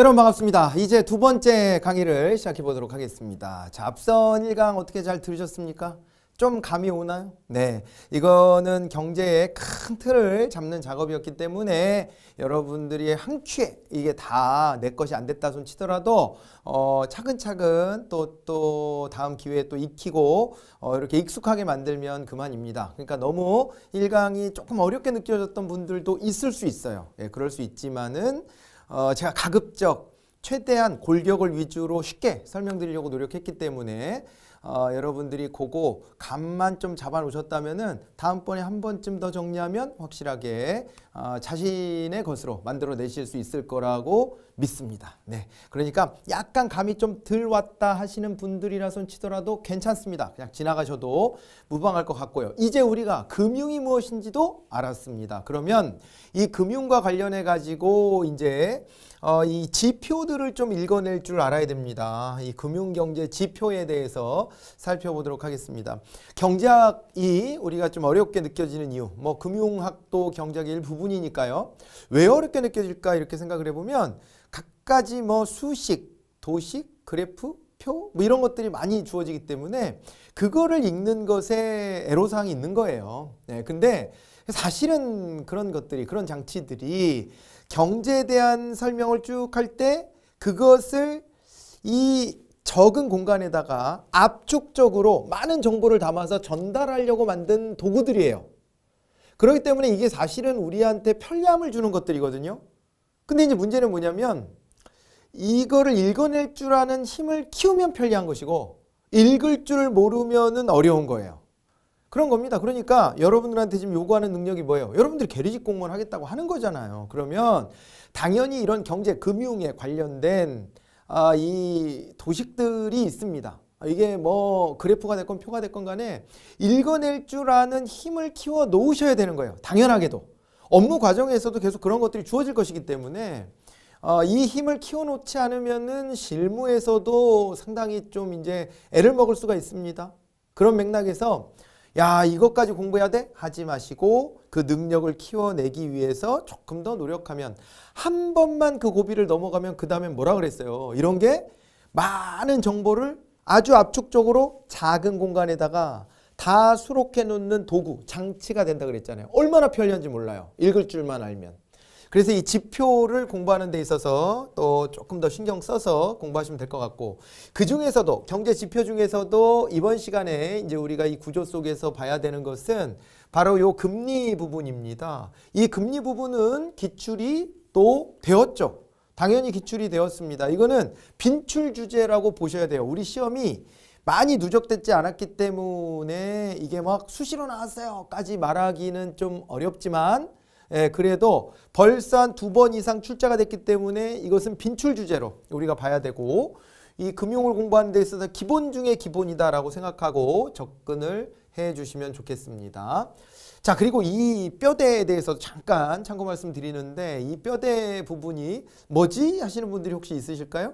여러분 반갑습니다. 이제 두 번째 강의를 시작해 보도록 하겠습니다. 자, 앞선 1강 어떻게 잘 들으셨습니까? 좀 감이 오나요? 네. 이거는 경제의 큰 틀을 잡는 작업이었기 때문에 여러분들이 한 큐에 이게 다 내 것이 안 됐다 손 치더라도 어, 차근차근 또, 또 다음 기회에 또 익히고 어, 이렇게 익숙하게 만들면 그만입니다. 그러니까 너무 1강이 조금 어렵게 느껴졌던 분들도 있을 수 있어요. 예, 그럴 수 있지만은 어, 제가 가급적 최대한 골격을 위주로 쉽게 설명드리려고 노력했기 때문에 어, 여러분들이 그거 감만 좀 잡아 놓으셨다면 다음번에 한 번쯤 더 정리하면 확실하게 아, 자신의 것으로 만들어내실 수 있을 거라고 믿습니다. 네, 그러니까 약간 감이 좀덜 왔다 하시는 분들이라선 치더라도 괜찮습니다. 그냥 지나가셔도 무방할 것 같고요. 이제 우리가 금융이 무엇인지도 알았습니다. 그러면 이 금융과 관련해 가지고 이제 어, 이 지표들을 좀 읽어낼 줄 알아야 됩니다. 이 금융경제 지표에 대해서 살펴보도록 하겠습니다. 경제학이 우리가 좀 어렵게 느껴지는 이유, 뭐 금융학도 경제학의 일부분 부분이니까요. 왜 어렵게 느껴질까 이렇게 생각을 해보면 각가지 뭐 수식, 도식, 그래프, 표뭐 이런 것들이 많이 주어지기 때문에 그거를 읽는 것에 애로사항이 있는 거예요. 네, 근데 사실은 그런 것들이 그런 장치들이 경제에 대한 설명을 쭉 할 때 그것을 이 적은 공간에다가 압축적으로 많은 정보를 담아서 전달하려고 만든 도구들이에요. 그렇기 때문에 이게 사실은 우리한테 편리함을 주는 것들이거든요. 근데 이제 문제는 뭐냐면 이거를 읽어낼 줄 아는 힘을 키우면 편리한 것이고 읽을 줄 모르면은 어려운 거예요. 그런 겁니다. 그러니까 여러분들한테 지금 요구하는 능력이 뭐예요? 여러분들이 계리직 공무원 하겠다고 하는 거잖아요. 그러면 당연히 이런 경제 금융에 관련된 아, 이 도식들이 있습니다. 아, 이게 뭐 그래프가 됐건 표가 됐건 간에 읽어낼 줄 아는 힘을 키워 놓으셔야 되는 거예요. 당연하게도. 업무 과정에서도 계속 그런 것들이 주어질 것이기 때문에 어, 이 힘을 키워놓지 않으면은 실무에서도 상당히 좀 이제 애를 먹을 수가 있습니다. 그런 맥락에서 야 이것까지 공부해야 돼? 하지 마시고 그 능력을 키워내기 위해서 조금 더 노력하면 한 번만 그 고비를 넘어가면 그 다음에 뭐라 그랬어요? 이런 게 많은 정보를 아주 압축적으로 작은 공간에다가 다 수록해 놓는 도구, 장치가 된다 그랬잖아요. 얼마나 편리한지 몰라요. 읽을 줄만 알면. 그래서 이 지표를 공부하는 데 있어서 또 조금 더 신경 써서 공부하시면 될 것 같고 그 중에서도 경제 지표 중에서도 이번 시간에 이제 우리가 이 구조 속에서 봐야 되는 것은 바로 요 금리 부분입니다. 이 금리 부분은 기출이 또 되었죠. 당연히 기출이 되었습니다. 이거는 빈출 주제라고 보셔야 돼요. 우리 시험이 많이 누적됐지 않았기 때문에 이게 막 수시로 나왔어요까지 말하기는 좀 어렵지만 예, 그래도 벌써한 두 번 이상 출제가 됐기 때문에 이것은 빈출 주제로 우리가 봐야 되고 이 금융을 공부하는 데 있어서 기본 중에 기본이다라고 생각하고 접근을 해 주시면 좋겠습니다. 자 그리고 이 뼈대에 대해서 도 잠깐 참고 말씀드리는데 이 뼈대 부분이 뭐지 하시는 분들이 혹시 있으실까요?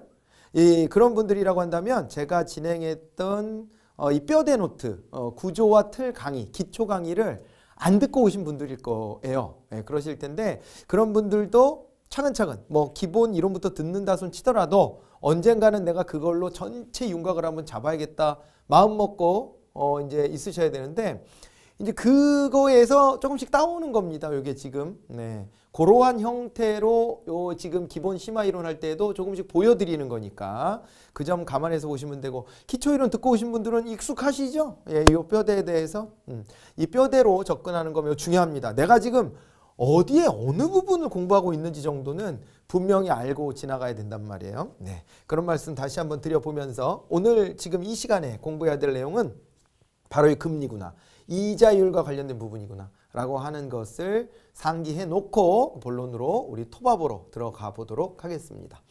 예, 그런 분들이라고 한다면 제가 진행했던 어, 이 뼈대 노트 어, 구조와 틀 강의 기초 강의를 안 듣고 오신 분들일 거예요. 예, 그러실 텐데 그런 분들도 차근차근 뭐 기본 이론부터 듣는다 손 치더라도 언젠가는 내가 그걸로 전체 윤곽을 한번 잡아야겠다 마음 먹고 어, 이제 있으셔야 되는데 이제 그거에서 조금씩 따오는 겁니다. 이게 지금. 네. 고러한 형태로 요 지금 기본 심화 이론 할 때에도 조금씩 보여드리는 거니까 그 점 감안해서 보시면 되고 기초 이론 듣고 오신 분들은 익숙하시죠? 예, 요 뼈대에 대해서 음, 이 뼈대로 접근하는 거면 중요합니다. 내가 지금 어디에 어느 부분을 공부하고 있는지 정도는 분명히 알고 지나가야 된단 말이에요. 네, 그런 말씀 다시 한번 드려보면서 오늘 지금 이 시간에 공부해야 될 내용은 바로 이 금리구나. 이자율과 관련된 부분이구나 라고 하는 것을 상기해 놓고 본론으로 우리 토밥으로 들어가 보도록 하겠습니다.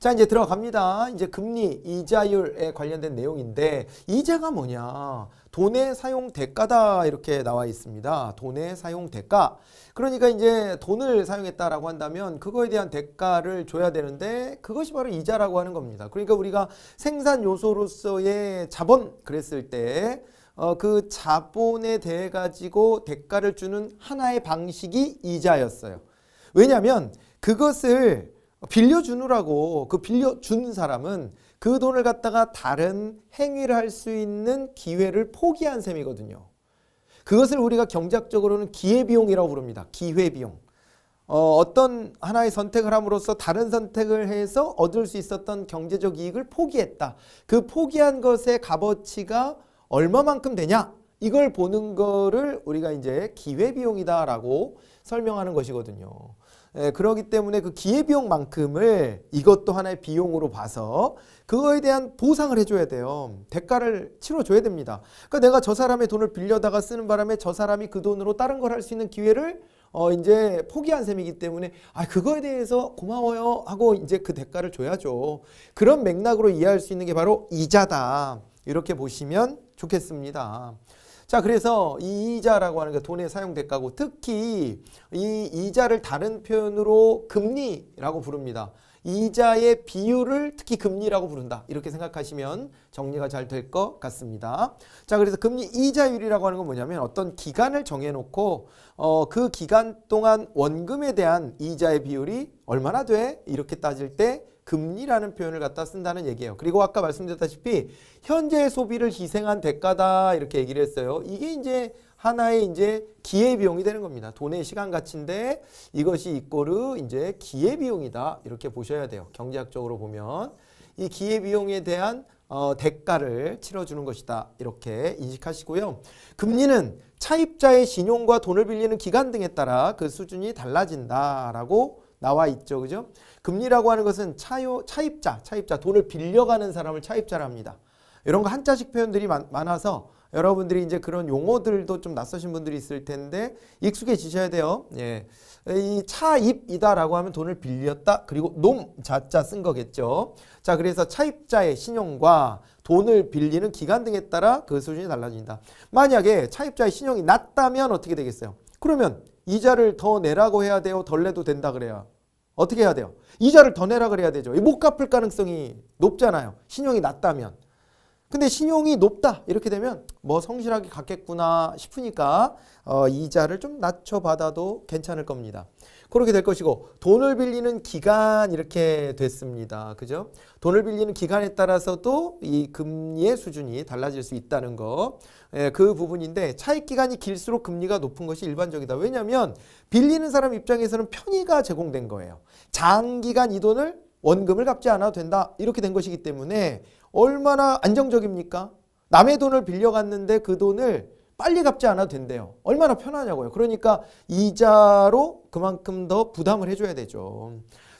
자 이제 들어갑니다. 이제 금리 이자율에 관련된 내용인데 이자가 뭐냐 돈의 사용 대가다 이렇게 나와 있습니다. 돈의 사용 대가 그러니까 이제 돈을 사용했다라고 한다면 그거에 대한 대가를 줘야 되는데 그것이 바로 이자라고 하는 겁니다. 그러니까 우리가 생산 요소로서의 자본 그랬을 때 어, 그 자본에 대해 가지고 대가를 주는 하나의 방식이 이자였어요. 왜냐하면 그것을 빌려주느라고 그 빌려준 사람은 그 돈을 갖다가 다른 행위를 할 수 있는 기회를 포기한 셈이거든요. 그것을 우리가 경제학적으로는 기회비용이라고 부릅니다. 기회비용. 어, 어떤 하나의 선택을 함으로써 다른 선택을 해서 얻을 수 있었던 경제적 이익을 포기했다. 그 포기한 것의 값어치가 얼마만큼 되냐? 이걸 보는 거를 우리가 이제 기회비용이다라고 설명하는 것이거든요. 예, 그러기 때문에 그 기회비용만큼을 이것도 하나의 비용으로 봐서 그거에 대한 보상을 해줘야 돼요. 대가를 치러줘야 됩니다. 그러니까 내가 저 사람의 돈을 빌려다가 쓰는 바람에 저 사람이 그 돈으로 다른 걸 할 수 있는 기회를 어 이제 포기한 셈이기 때문에 아 그거에 대해서 고마워요 하고 이제 그 대가를 줘야죠. 그런 맥락으로 이해할 수 있는 게 바로 이자다. 이렇게 보시면 좋겠습니다. 자 그래서 이 이자라고 하는 게 돈의 사용 대가고 특히 이 이자를 다른 표현으로 금리라고 부릅니다. 이자의 비율을 특히 금리라고 부른다. 이렇게 생각하시면 정리가 잘 될 것 같습니다. 자, 그래서 금리 이자율이라고 하는 건 뭐냐면 어떤 기간을 정해놓고 어, 그 기간 동안 원금에 대한 이자의 비율이 얼마나 돼? 이렇게 따질 때 금리라는 표현을 갖다 쓴다는 얘기예요. 그리고 아까 말씀드렸다시피 현재 소비를 희생한 대가다 이렇게 얘기를 했어요. 이게 이제 하나의 이제 기회비용이 되는 겁니다. 돈의 시간 가치인데 이것이 이꼬르 이제 기회비용이다 이렇게 보셔야 돼요. 경제학적으로 보면 이 기회비용에 대한 어, 대가를 치러주는 것이다 이렇게 인식하시고요. 금리는 차입자의 신용과 돈을 빌리는 기간 등에 따라 그 수준이 달라진다라고 나와 있죠. 그죠? 금리라고 하는 것은 차요, 차입자, 차입자, 돈을 빌려가는 사람을 차입자라 합니다. 이런 거 한자식 표현들이 많, 많아서 여러분들이 이제 그런 용어들도 좀 낯서신 분들이 있을 텐데 익숙해지셔야 돼요. 예. 이 차입이다라고 하면 돈을 빌렸다. 그리고 놈 자자 쓴 거겠죠. 자, 그래서 차입자의 신용과 돈을 빌리는 기간 등에 따라 그 수준이 달라진다. 만약에 차입자의 신용이 낮다면 어떻게 되겠어요? 그러면 이자를 더 내라고 해야 돼요? 덜 내도 된다 그래요? 어떻게 해야 돼요? 이자를 더 내라 그래야 되죠. 못 갚을 가능성이 높잖아요. 신용이 낮다면. 근데 신용이 높다 이렇게 되면 뭐 성실하게 갚겠구나 싶으니까 어, 이자를 좀 낮춰 받아도 괜찮을 겁니다. 그렇게 될 것이고 돈을 빌리는 기간 이렇게 됐습니다. 그죠? 돈을 빌리는 기간에 따라서도 이 금리의 수준이 달라질 수 있다는 거. 예, 그 부분인데 차익 기간이 길수록 금리가 높은 것이 일반적이다. 왜냐하면 빌리는 사람 입장에서는 편의가 제공된 거예요. 장기간 이 돈을 원금을 갚지 않아도 된다. 이렇게 된 것이기 때문에 얼마나 안정적입니까? 남의 돈을 빌려갔는데 그 돈을 빨리 갚지 않아도 된대요. 얼마나 편하냐고요. 그러니까 이자로 그만큼 더 부담을 해줘야 되죠.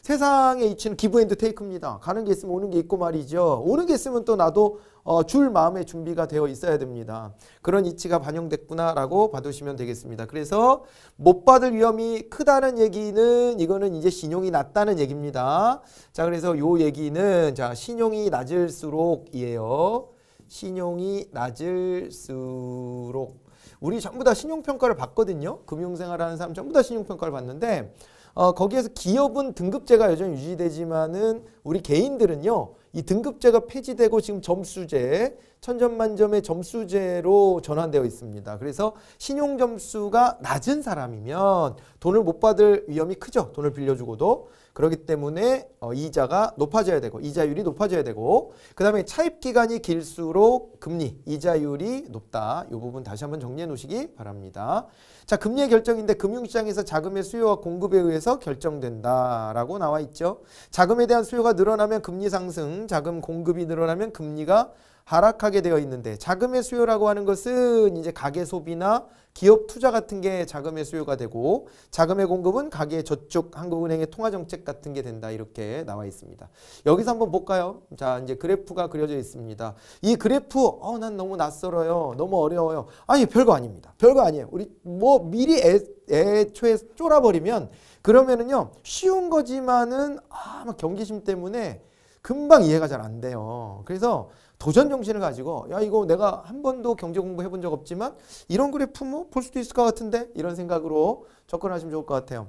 세상의 이치는 기브앤드 테이크입니다. 가는 게 있으면 오는 게 있고 말이죠. 오는 게 있으면 또 나도 어, 줄 마음의 준비가 되어 있어야 됩니다. 그런 이치가 반영됐구나라고 봐두시면 되겠습니다. 그래서 못 받을 위험이 크다는 얘기는 이거는 이제 신용이 낮다는 얘기입니다. 자 그래서 요 얘기는 자 신용이 낮을수록이에요. 신용이 낮을수록 우리 전부 다 신용평가를 받거든요. 금융생활 하는 사람 전부 다 신용평가를 받는데 어, 거기에서 기업은 등급제가 여전히 유지되지만은 우리 개인들은요. 이 등급제가 폐지되고 지금 점수제, 천점 만점의 점수제로 전환되어 있습니다. 그래서 신용 점수가 낮은 사람이면 돈을 못 받을 위험이 크죠. 돈을 빌려주고도. 그렇기 때문에 어, 이자가 높아져야 되고 이자율이 높아져야 되고 그 다음에 차입 기간이 길수록 금리 이자율이 높다. 이 부분 다시 한번 정리해 놓으시기 바랍니다. 자 금리의 결정인데 금융시장에서 자금의 수요와 공급에 의해서 결정된다라고 나와 있죠. 자금에 대한 수요가 늘어나면 금리 상승, 자금 공급이 늘어나면 금리가 하락하게 되어 있는데 자금의 수요라고 하는 것은 이제 가계 소비나 기업 투자 같은 게 자금의 수요가 되고 자금의 공급은 가계 저축 한국은행의 통화 정책 같은 게 된다 이렇게 나와 있습니다. 여기서 한번 볼까요? 자 이제 그래프가 그려져 있습니다. 이 그래프 어 난 너무 낯설어요. 너무 어려워요. 아니 별거 아닙니다. 별거 아니에요. 우리 뭐 미리 애, 애초에 쫄아버리면 그러면은요 쉬운 거지만은 아막 경계심 때문에 금방 이해가 잘 안 돼요. 그래서 도전 정신을 가지고 야 이거 내가 한 번도 경제 공부 해본 적 없지만 이런 그래프 뭐 볼 수도 있을 것 같은데 이런 생각으로 접근하시면 좋을 것 같아요.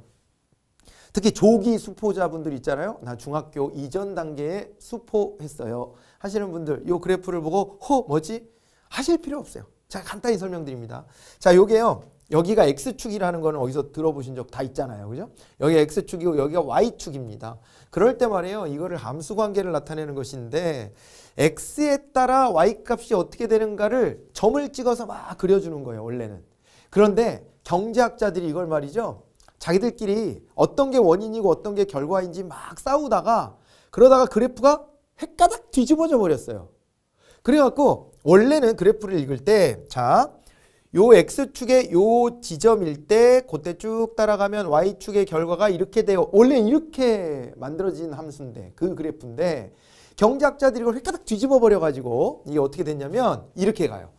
특히 조기 수포자분들 있잖아요. 나 중학교 이전 단계에 수포했어요. 하시는 분들 요 그래프를 보고 허 뭐지? 하실 필요 없어요. 자 간단히 설명드립니다. 자 요게요. 여기가 X축이라는 거는 어디서 들어보신 적 다 있잖아요. 그죠? 여기 가 X축이고 여기가 Y축입니다. 그럴 때 말이에요. 이거를 함수 관계를 나타내는 것인데 X에 따라 Y값이 어떻게 되는가를 점을 찍어서 막 그려주는 거예요. 원래는. 그런데 경제학자들이 이걸 말이죠. 자기들끼리 어떤 게 원인이고 어떤 게 결과인지 막 싸우다가 그러다가 그래프가 헷가닥 뒤집어져 버렸어요. 그래갖고 원래는 그래프를 읽을 때 자, 요 x축의 요 지점일 때 그때 쭉 따라가면 y축의 결과가 이렇게 돼요. 원래 이렇게 만들어진 함수인데 그 그래프인데 경제학자들이 이걸 획가닥 뒤집어 버려가지고 이게 어떻게 됐냐면 이렇게 가요.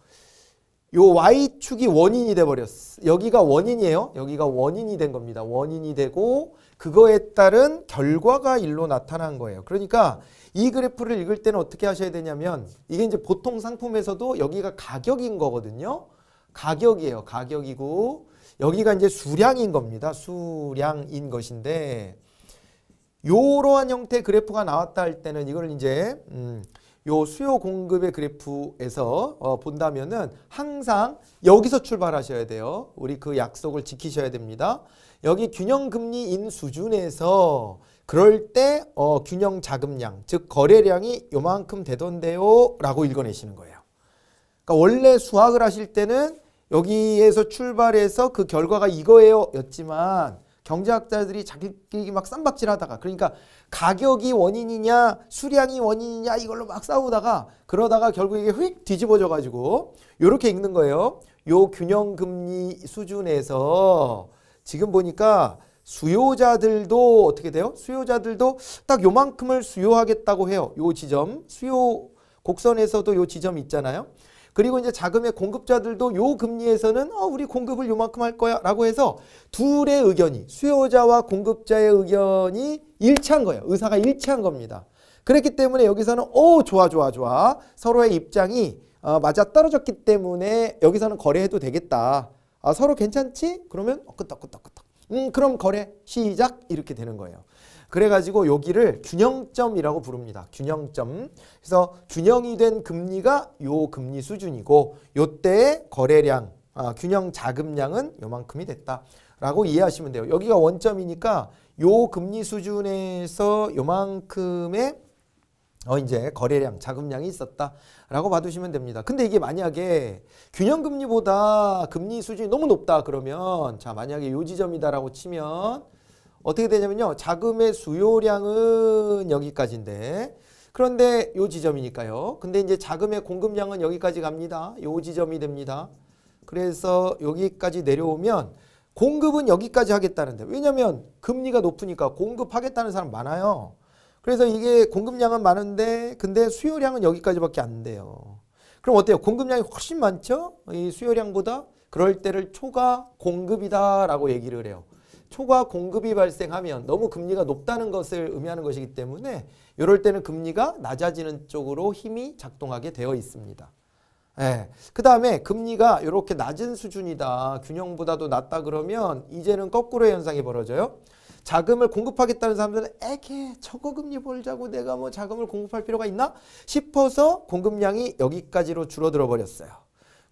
요 y축이 원인이 돼버렸어. 여기가 원인이에요. 여기가 원인이 된 겁니다. 원인이 되고 그거에 따른 결과가 일로 나타난 거예요. 그러니까 이 그래프를 읽을 때는 어떻게 하셔야 되냐면 이게 이제 보통 상품에서도 여기가 가격인 거거든요. 가격이에요. 가격이고 여기가 이제 수량인 겁니다. 수량인 것인데 요러한 형태 그래프가 나왔다 할 때는 이걸 이제 음, 요 수요 공급의 그래프에서 어, 본다면은 항상 여기서 출발하셔야 돼요. 우리 그 약속을 지키셔야 됩니다. 여기 균형 금리인 수준에서 그럴 때 어, 균형 자금량 즉 거래량이 요만큼 되던데요 라고 읽어내시는 거예요. 그러니까 원래 수학을 하실 때는 여기에서 출발해서 그 결과가 이거예요 였지만 경제학자들이 자기끼리 막 쌈박질하다가 그러니까 가격이 원인이냐 수량이 원인이냐 이걸로 막 싸우다가 그러다가 결국 이게 휙 뒤집어져 가지고 요렇게 읽는 거예요. 요 균형 금리 수준에서 지금 보니까 수요자들도 어떻게 돼요? 수요자들도 딱 요만큼을 수요하겠다고 해요. 요 지점 수요 곡선에서도 요 지점 있잖아요. 그리고 이제 자금의 공급자들도 요 금리에서는 어, 우리 공급을 요만큼 할 거야 라고 해서 둘의 의견이 수요자와 공급자의 의견이 일치한 거예요. 의사가 일치한 겁니다. 그렇기 때문에 여기서는 오 어, 좋아 좋아 좋아 서로의 입장이 어, 맞아떨어졌기 때문에 여기서는 거래해도 되겠다. 아, 서로 괜찮지? 그러면 끄떡끄떡끄떡. 어, 음 그럼 거래 시작 이렇게 되는 거예요. 그래가지고 여기를 균형점이라고 부릅니다. 균형점. 그래서 균형이 된 금리가 요 금리 수준이고 요때의 거래량, 아, 균형 자금량은 요만큼이 됐다. 라고 이해하시면 돼요. 여기가 원점이니까 요 금리 수준에서 요만큼의 어 이제 거래량 자금량이 있었다라고 봐두시면 됩니다. 근데 이게 만약에 균형금리보다 금리 수준이 너무 높다 그러면 자 만약에 요 지점이다라고 치면 어떻게 되냐면요. 자금의 수요량은 여기까지인데 그런데 요 지점이니까요. 근데 이제 자금의 공급량은 여기까지 갑니다. 요 지점이 됩니다. 그래서 여기까지 내려오면 공급은 여기까지 하겠다는데 왜냐면 금리가 높으니까 공급하겠다는 사람 많아요. 그래서 이게 공급량은 많은데 근데 수요량은 여기까지밖에 안 돼요. 그럼 어때요? 공급량이 훨씬 많죠? 이 수요량보다 그럴 때를 초과 공급이다라고 얘기를 해요. 초과 공급이 발생하면 너무 금리가 높다는 것을 의미하는 것이기 때문에 이럴 때는 금리가 낮아지는 쪽으로 힘이 작동하게 되어 있습니다. 예. 그 다음에 금리가 이렇게 낮은 수준이다. 균형보다도 낮다 그러면 이제는 거꾸로의 현상이 벌어져요. 자금을 공급하겠다는 사람들은 에게 저거 금리 벌자고 내가 뭐 자금을 공급할 필요가 있나 싶어서 공급량이 여기까지로 줄어들어 버렸어요.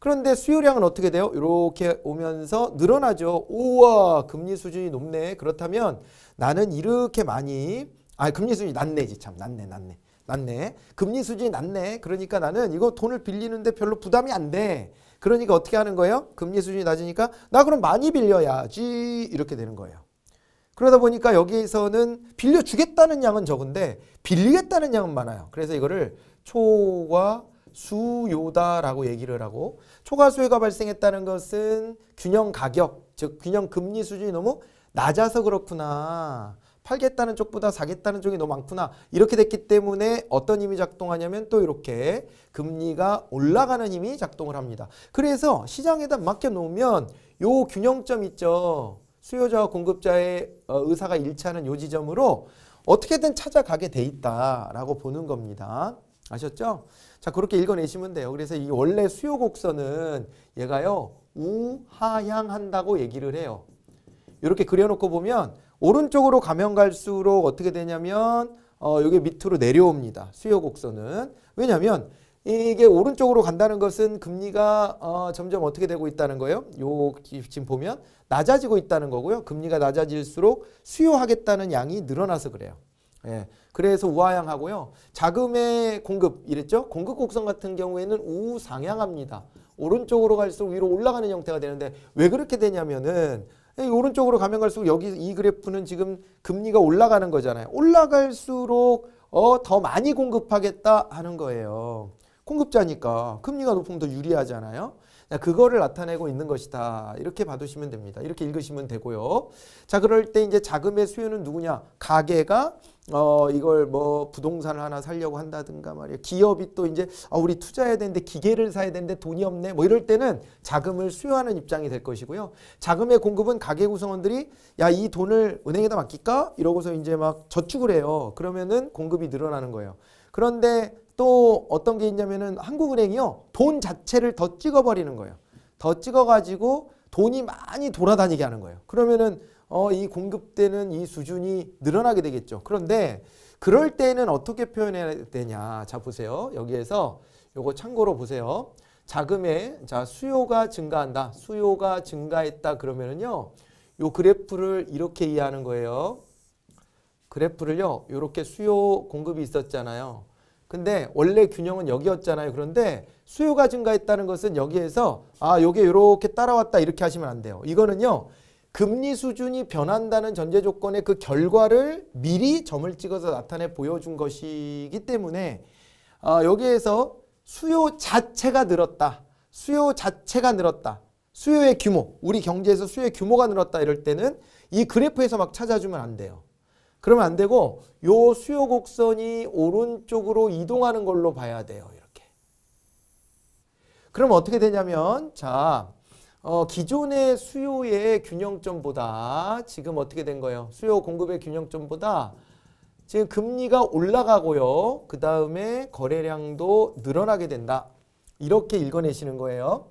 그런데 수요량은 어떻게 돼요? 이렇게 오면서 늘어나죠. 우와 금리 수준이 높네. 그렇다면 나는 이렇게 많이 아 금리 수준이 낮네지 참 낮네 낮네 낮네. 금리 수준이 낮네. 그러니까 나는 이거 돈을 빌리는데 별로 부담이 안 돼. 그러니까 어떻게 하는 거예요? 금리 수준이 낮으니까 나 그럼 많이 빌려야지 이렇게 되는 거예요. 그러다 보니까 여기에서는 빌려주겠다는 양은 적은데 빌리겠다는 양은 많아요. 그래서 이거를 초과 수요다라고 얘기를 하고 초과 수요가 발생했다는 것은 균형 가격 즉 균형 금리 수준이 너무 낮아서 그렇구나 팔겠다는 쪽보다 사겠다는 쪽이 너무 많구나 이렇게 됐기 때문에 어떤 힘이 작동하냐면 또 이렇게 금리가 올라가는 힘이 작동을 합니다 그래서 시장에다 맡겨놓으면 요 균형점 있죠 수요자와 공급자의 어, 의사가 일치하는 요 지점으로 어떻게든 찾아가게 돼 있다라고 보는 겁니다 아셨죠? 자 그렇게 읽어내시면 돼요. 그래서 이 원래 수요 곡선은 얘가요 우하향한다고 얘기를 해요. 이렇게 그려놓고 보면 오른쪽으로 가면 갈수록 어떻게 되냐면 어, 여기 밑으로 내려옵니다. 수요 곡선은 왜냐하면 이게 오른쪽으로 간다는 것은 금리가 어, 점점 어떻게 되고 있다는 거예요? 요 지금 보면 낮아지고 있다는 거고요. 금리가 낮아질수록 수요하겠다는 양이 늘어나서 그래요. 예. 그래서 우하향하고요. 자금의 공급 이랬죠. 공급 곡선 같은 경우에는 우상향합니다. 오른쪽으로 갈수록 위로 올라가는 형태가 되는데 왜 그렇게 되냐면은 오른쪽으로 가면 갈수록 여기 이 그래프는 지금 금리가 올라가는 거잖아요. 올라갈수록 어, 더 많이 공급하겠다 하는 거예요. 공급자니까 금리가 높으면 더 유리하잖아요. 그거를 나타내고 있는 것이다. 이렇게 봐두시면 됩니다. 이렇게 읽으시면 되고요. 자, 그럴 때 이제 자금의 수요는 누구냐? 가게가 어 이걸 뭐 부동산을 하나 살려고 한다든가 말이에요. 기업이 또 이제 아 우리 투자해야 되는데 기계를 사야 되는데 돈이 없네. 뭐 이럴 때는 자금을 수요하는 입장이 될 것이고요. 자금의 공급은 가계 구성원들이 야 이 돈을 은행에다 맡길까? 이러고서 이제 막 저축을 해요. 그러면은 공급이 늘어나는 거예요. 그런데 또 어떤 게 있냐면은 한국은행이요. 돈 자체를 더 찍어버리는 거예요. 더 찍어가지고 돈이 많이 돌아다니게 하는 거예요. 그러면은 어, 이 공급되는 이 수준이 늘어나게 되겠죠. 그런데 그럴 때는 어떻게 표현해야 되냐. 자, 보세요. 여기에서 요거 참고로 보세요. 자금의 자 수요가 증가한다. 수요가 증가했다 그러면은요. 요 그래프를 이렇게 이해하는 거예요. 그래프를요. 요렇게 수요 공급이 있었잖아요. 근데 원래 균형은 여기였잖아요. 그런데 수요가 증가했다는 것은 여기에서 아, 요게 이렇게 따라왔다 이렇게 하시면 안 돼요. 이거는요. 금리 수준이 변한다는 전제 조건의 그 결과를 미리 점을 찍어서 나타내 보여준 것이기 때문에 어, 여기에서 수요 자체가 늘었다. 수요 자체가 늘었다. 수요의 규모, 우리 경제에서 수요의 규모가 늘었다 이럴 때는 이 그래프에서 막 찾아주면 안 돼요. 그러면 안 되고 요 수요 곡선이 오른쪽으로 이동하는 걸로 봐야 돼요. 이렇게. 그럼 어떻게 되냐면 자 어, 기존의 수요의 균형점보다 지금 어떻게 된 거예요? 수요 공급의 균형점보다 지금 금리가 올라가고요. 그 다음에 거래량도 늘어나게 된다. 이렇게 읽어내시는 거예요.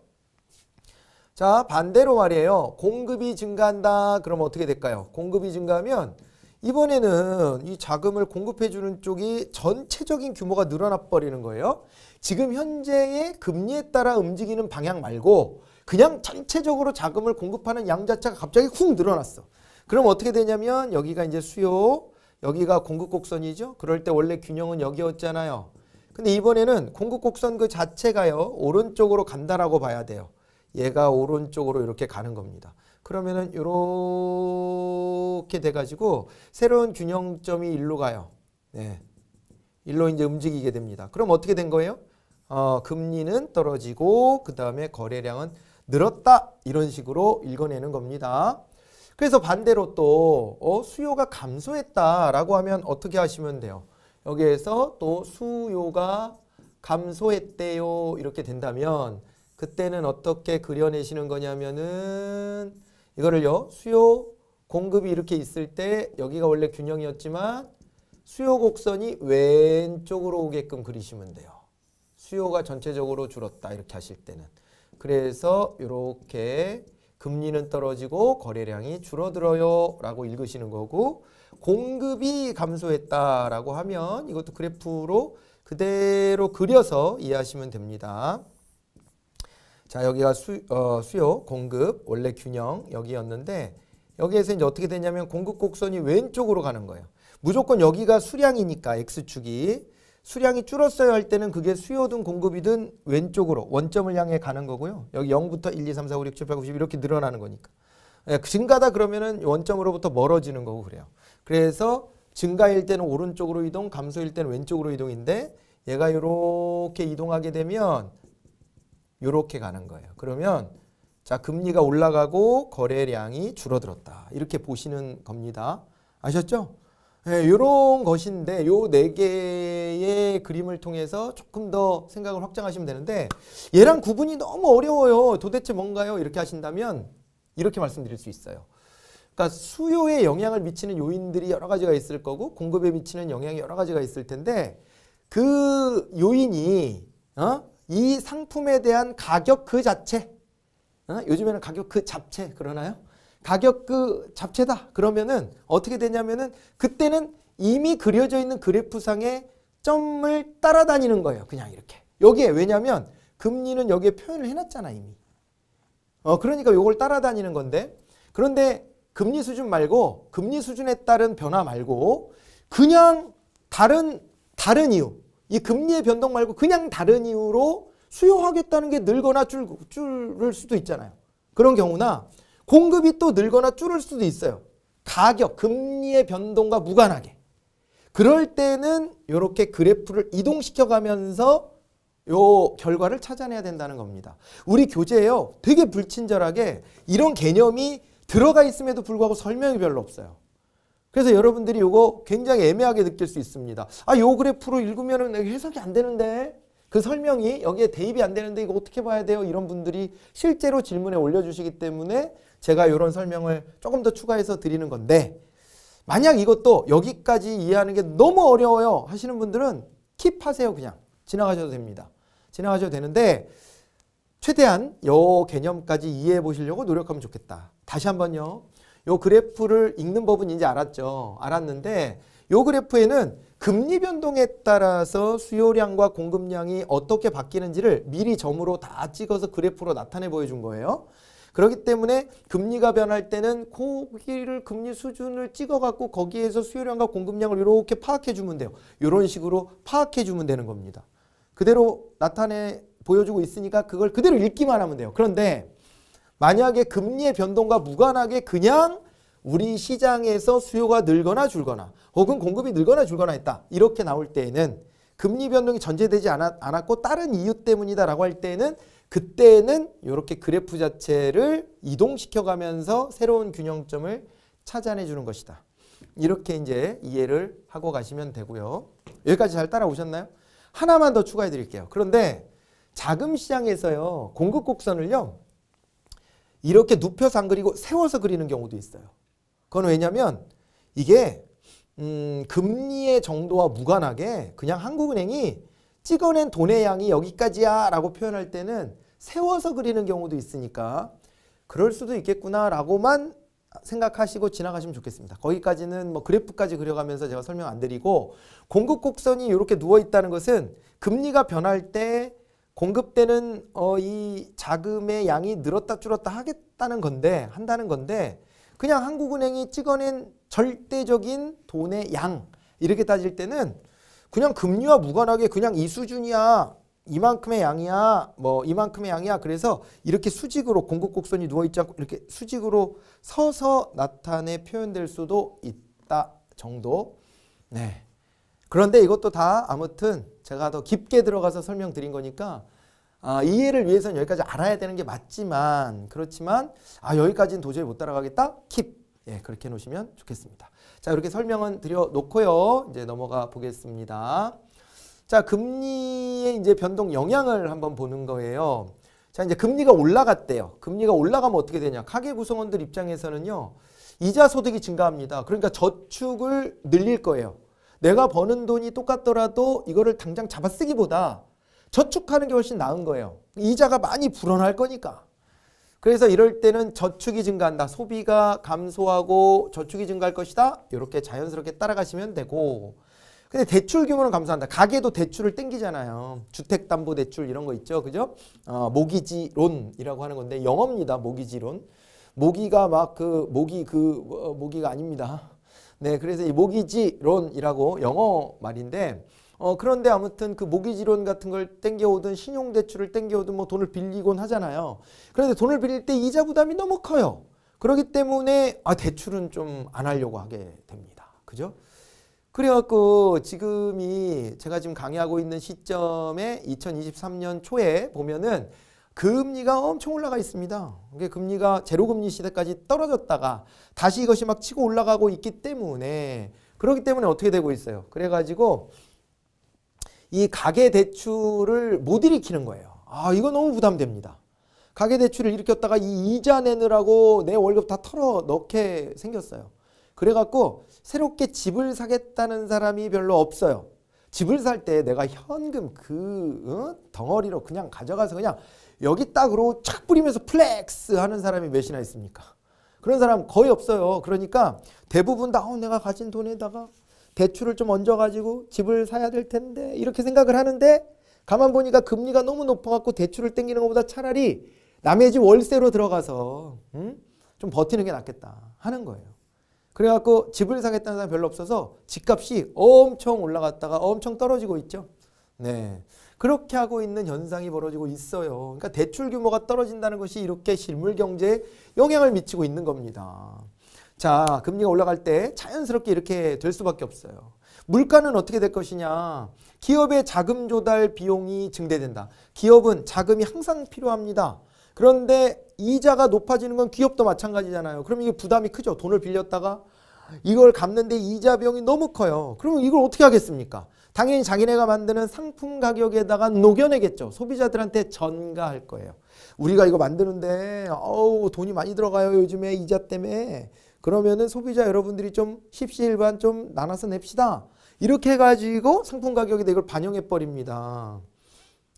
자 반대로 말이에요. 공급이 증가한다. 그럼 어떻게 될까요? 공급이 증가하면 이번에는 이 자금을 공급해주는 쪽이 전체적인 규모가 늘어나 버리는 거예요. 지금 현재의 금리에 따라 움직이는 방향 말고 그냥 전체적으로 자금을 공급하는 양 자체가 갑자기 훅 늘어났어. 그럼 어떻게 되냐면 여기가 이제 수요, 여기가 공급 곡선이죠. 그럴 때 원래 균형은 여기였잖아요. 근데 이번에는 공급 곡선 그 자체가요. 오른쪽으로 간다라고 봐야 돼요. 얘가 오른쪽으로 이렇게 가는 겁니다. 그러면은 이렇게 돼가지고 새로운 균형점이 일로 가요. 네. 일로 이제 움직이게 됩니다. 그럼 어떻게 된 거예요? 어, 금리는 떨어지고 그 다음에 거래량은 늘었다 이런 식으로 읽어내는 겁니다. 그래서 반대로 또 어, 수요가 감소했다라고 하면 어떻게 하시면 돼요? 여기에서 또 수요가 감소했대요 이렇게 된다면 그때는 어떻게 그려내시는 거냐면은 이거를요 수요 공급이 이렇게 있을 때 여기가 원래 균형이었지만 수요 곡선이 왼쪽으로 오게끔 그리시면 돼요. 수요가 전체적으로 줄었다 이렇게 하실 때는 그래서 이렇게 금리는 떨어지고 거래량이 줄어들어요 라고 읽으시는 거고 공급이 감소했다라고 하면 이것도 그래프로 그대로 그려서 이해하시면 됩니다. 자 여기가 수, 어, 수요 공급 원래 균형 여기였는데 여기에서 이제 어떻게 되냐면 공급 곡선이 왼쪽으로 가는 거예요. 무조건 여기가 수량이니까 x축이 수량이 줄었어요 할 때는 그게 수요든 공급이든 왼쪽으로 원점을 향해 가는 거고요. 여기 0부터 1, 2, 3, 4, 5, 6, 7, 8, 9, 10 이렇게 늘어나는 거니까. 예, 그 증가다 그러면은 원점으로부터 멀어지는 거고 그래요. 그래서 증가일 때는 오른쪽으로 이동, 감소일 때는 왼쪽으로 이동인데 얘가 이렇게 이동하게 되면 이렇게 가는 거예요. 그러면 자 금리가 올라가고 거래량이 줄어들었다 이렇게 보시는 겁니다. 아셨죠? 이런 예, 네, 것인데 요 네 개의 그림을 통해서 조금 더 생각을 확장하시면 되는데 얘랑 구분이 너무 어려워요. 도대체 뭔가요? 이렇게 하신다면 이렇게 말씀드릴 수 있어요. 그러니까 수요에 영향을 미치는 요인들이 여러 가지가 있을 거고 공급에 미치는 영향이 여러 가지가 있을 텐데 그 요인이 어? 이 상품에 대한 가격 그 자체 어? 요즘에는 가격 그 잡채 그러나요? 가격 그 잡채다 그러면은 어떻게 되냐면은 그때는 이미 그려져 있는 그래프상에 점을 따라다니는 거예요. 그냥 이렇게. 여기에 왜냐면 금리는 여기에 표현을 해놨잖아 이미. 어 그러니까 요걸 따라다니는 건데 그런데 금리 수준 말고 금리 수준에 따른 변화 말고 그냥 다른 다른 이유 이 금리의 변동 말고 그냥 다른 이유로 수요하겠다는 게 늘거나 줄, 줄을 수도 있잖아요. 그런 경우나 공급이 또 늘거나 줄을 수도 있어요. 가격, 금리의 변동과 무관하게. 그럴 때는 이렇게 그래프를 이동시켜 가면서 요 결과를 찾아내야 된다는 겁니다. 우리 교재에요. 되게 불친절하게 이런 개념이 들어가 있음에도 불구하고 설명이 별로 없어요. 그래서 여러분들이 이거 굉장히 애매하게 느낄 수 있습니다. 아, 요 그래프로 읽으면 해석이 안 되는데 그 설명이 여기에 대입이 안 되는데 이거 어떻게 봐야 돼요? 이런 분들이 실제로 질문에 올려주시기 때문에 제가 이런 설명을 조금 더 추가해서 드리는 건데 만약 이것도 여기까지 이해하는 게 너무 어려워요 하시는 분들은 킵하세요 그냥 지나가셔도 됩니다. 지나가셔도 되는데 최대한 요 개념까지 이해해 보시려고 노력하면 좋겠다. 다시 한번요. 요 그래프를 읽는 법은 이제 알았죠. 알았는데 요 그래프에는 금리 변동에 따라서 수요량과 공급량이 어떻게 바뀌는지를 미리 점으로 다 찍어서 그래프로 나타내 보여준 거예요. 그렇기 때문에 금리가 변할 때는 고기를 금리 수준을 찍어갖고 거기에서 수요량과 공급량을 이렇게 파악해주면 돼요. 이런 식으로 파악해주면 되는 겁니다. 그대로 나타내 보여주고 있으니까 그걸 그대로 읽기만 하면 돼요. 그런데 만약에 금리의 변동과 무관하게 그냥 우리 시장에서 수요가 늘거나 줄거나 혹은 공급이 늘거나 줄거나 했다. 이렇게 나올 때에는 금리 변동이 전제되지 않았, 고 다른 이유 때문이다라고 할 때는 그때는 이렇게 그래프 자체를 이동시켜가면서 새로운 균형점을 찾아내주는 것이다. 이렇게 이제 이해를 하고 가시면 되고요. 여기까지 잘 따라오셨나요? 하나만 더 추가해 드릴게요. 그런데 자금 시장에서요. 공급 곡선을요. 이렇게 눕혀서 안 그리고 세워서 그리는 경우도 있어요. 그건 왜냐면 이게 음, 금리의 정도와 무관하게 그냥 한국은행이 찍어낸 돈의 양이 여기까지야 라고 표현할 때는 세워서 그리는 경우도 있으니까 그럴 수도 있겠구나 라고만 생각하시고 지나가시면 좋겠습니다. 거기까지는 뭐 그래프까지 그려가면서 제가 설명 안 드리고 공급 곡선이 이렇게 누워 있다는 것은 금리가 변할 때 공급되는 어, 이 자금의 양이 늘었다 줄었다 하겠다는 건데 한다는 건데 그냥 한국은행이 찍어낸 절대적인 돈의 양 이렇게 따질 때는 그냥 금리와 무관하게 그냥 이 수준이야 이만큼의 양이야 뭐 이만큼의 양이야 그래서 이렇게 수직으로 공급 곡선이 누워있지 않고 이렇게 수직으로 서서 나타내 표현될 수도 있다 정도 네 그런데 이것도 다 아무튼 제가 더 깊게 들어가서 설명드린 거니까 아, 이해를 위해서는 여기까지 알아야 되는 게 맞지만 그렇지만 아 여기까지는 도저히 못 따라가겠다? 킵! 예, 그렇게 해놓으시면 좋겠습니다. 자, 이렇게 설명은 드려놓고요. 이제 넘어가 보겠습니다. 자, 금리의 이제 변동 영향을 한번 보는 거예요. 자, 이제 금리가 올라갔대요. 금리가 올라가면 어떻게 되냐. 가계구성원들 입장에서는요. 이자 소득이 증가합니다. 그러니까 저축을 늘릴 거예요. 내가 버는 돈이 똑같더라도 이거를 당장 잡아 쓰기보다 저축하는 게 훨씬 나은 거예요. 이자가 많이 불어날 거니까. 그래서 이럴 때는 저축이 증가한다. 소비가 감소하고 저축이 증가할 것이다. 이렇게 자연스럽게 따라가시면 되고 근데 대출 규모는 감소한다. 가계도 대출을 땡기잖아요. 주택담보대출 이런 거 있죠. 그죠? 어, 모기지론이라고 하는 건데 영어입니다. 모기지론. 모기가 막 그 모기 그 어, 모기가 아닙니다. 네, 그래서 이 모기지론이라고 영어 말인데 어, 그런데 아무튼 그 모기지론 같은 걸 땡겨오든 신용대출을 땡겨오든 뭐 돈을 빌리곤 하잖아요. 그런데 돈을 빌릴 때 이자 부담이 너무 커요. 그러기 때문에 아, 대출은 좀 안 하려고 하게 됩니다. 그죠? 그래갖고 지금이 제가 지금 강의하고 있는 시점에 2023년 초에 보면은 금리가 엄청 올라가 있습니다. 이게 금리가 제로금리 시대까지 떨어졌다가 다시 이것이 막 치고 올라가고 있기 때문에 그렇기 때문에 어떻게 되고 있어요. 그래가지고 이 가계대출을 못 일으키는 거예요. 아 이거 너무 부담됩니다. 가계대출을 일으켰다가 이 이자 내느라고 내 월급 다 털어 넣게 생겼어요. 그래갖고 새롭게 집을 사겠다는 사람이 별로 없어요. 집을 살 때 내가 현금 그 응? 어? 덩어리로 그냥 가져가서 그냥 여기 딱으로 착 뿌리면서 플렉스 하는 사람이 몇이나 있습니까? 그런 사람 거의 없어요. 그러니까 대부분 다 어, 내가 가진 돈에다가 대출을 좀 얹어가지고 집을 사야 될 텐데 이렇게 생각을 하는데 가만 보니까 금리가 너무 높아갖고 대출을 땡기는 것보다 차라리 남의 집 월세로 들어가서 음? 좀 버티는 게 낫겠다 하는 거예요. 그래갖고 집을 사겠다는 사람 별로 없어서 집값이 엄청 올라갔다가 엄청 떨어지고 있죠. 네. 그렇게 하고 있는 현상이 벌어지고 있어요. 그러니까 대출 규모가 떨어진다는 것이 이렇게 실물 경제에 영향을 미치고 있는 겁니다. 자, 금리가 올라갈 때 자연스럽게 이렇게 될 수밖에 없어요. 물가는 어떻게 될 것이냐. 기업의 자금 조달 비용이 증대된다. 기업은 자금이 항상 필요합니다. 그런데 이자가 높아지는 건 기업도 마찬가지잖아요. 그럼 이게 부담이 크죠. 돈을 빌렸다가 이걸 갚는데 이자 비용이 너무 커요. 그러면 이걸 어떻게 하겠습니까? 당연히 자기네가 만드는 상품 가격에다가 녹여내겠죠. 소비자들한테 전가할 거예요. 우리가 이거 만드는데 어우 돈이 많이 들어가요 요즘에 이자 때문에 그러면은 소비자 여러분들이 좀 십시일반 좀 나눠서 냅시다. 이렇게 해가지고 상품 가격에다 이걸 반영해 버립니다.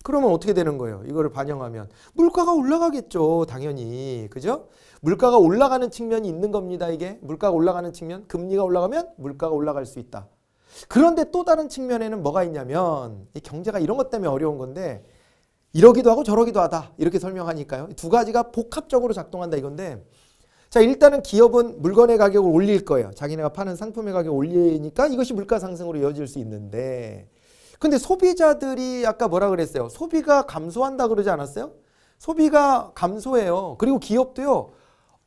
그러면 어떻게 되는 거예요? 이거를 반영하면 물가가 올라가겠죠. 당연히. 그죠? 물가가 올라가는 측면이 있는 겁니다. 이게 물가가 올라가는 측면 금리가 올라가면 물가가 올라갈 수 있다. 그런데 또 다른 측면에는 뭐가 있냐면 이 경제가 이런 것 때문에 어려운 건데 이러기도 하고 저러기도 하다 이렇게 설명하니까요. 두 가지가 복합적으로 작동한다 이건데 자 일단은 기업은 물건의 가격을 올릴 거예요. 자기네가 파는 상품의 가격을 올리니까 이것이 물가 상승으로 이어질 수 있는데 근데 소비자들이 아까 뭐라 그랬어요. 소비가 감소한다 그러지 않았어요? 소비가 감소해요. 그리고 기업도요.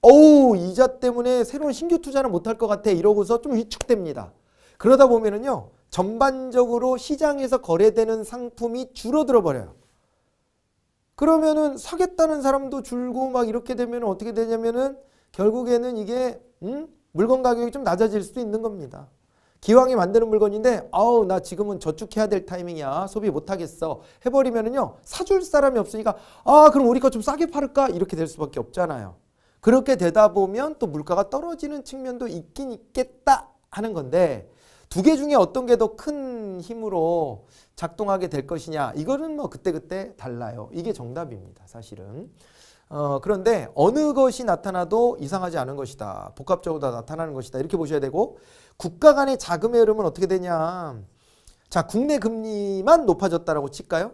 어우 이자 때문에 새로운 신규 투자를 못할 것 같아 이러고서 좀 위축됩니다. 그러다 보면은요. 전반적으로 시장에서 거래되는 상품이 줄어들어 버려요. 그러면은 사겠다는 사람도 줄고 막 이렇게 되면 어떻게 되냐면은 결국에는 이게 음? 물건 가격이 좀 낮아질 수도 있는 겁니다. 기왕에 만드는 물건인데 아우 나 지금은 저축해야 될 타이밍이야 소비 못하겠어 해버리면은요 사줄 사람이 없으니까 아 그럼 우리 거 좀 싸게 팔을까 이렇게 될 수밖에 없잖아요. 그렇게 되다 보면 또 물가가 떨어지는 측면도 있긴 있겠다 하는 건데 두개 중에 어떤 게 더 큰 힘으로 작동하게 될 것이냐 이거는 뭐 그때그때 달라요. 이게 정답입니다. 사실은. 어, 그런데 어느 것이 나타나도 이상하지 않은 것이다. 복합적으로 다 나타나는 것이다. 이렇게 보셔야 되고 국가 간의 자금의 흐름은 어떻게 되냐. 자 국내 금리만 높아졌다라고 칠까요?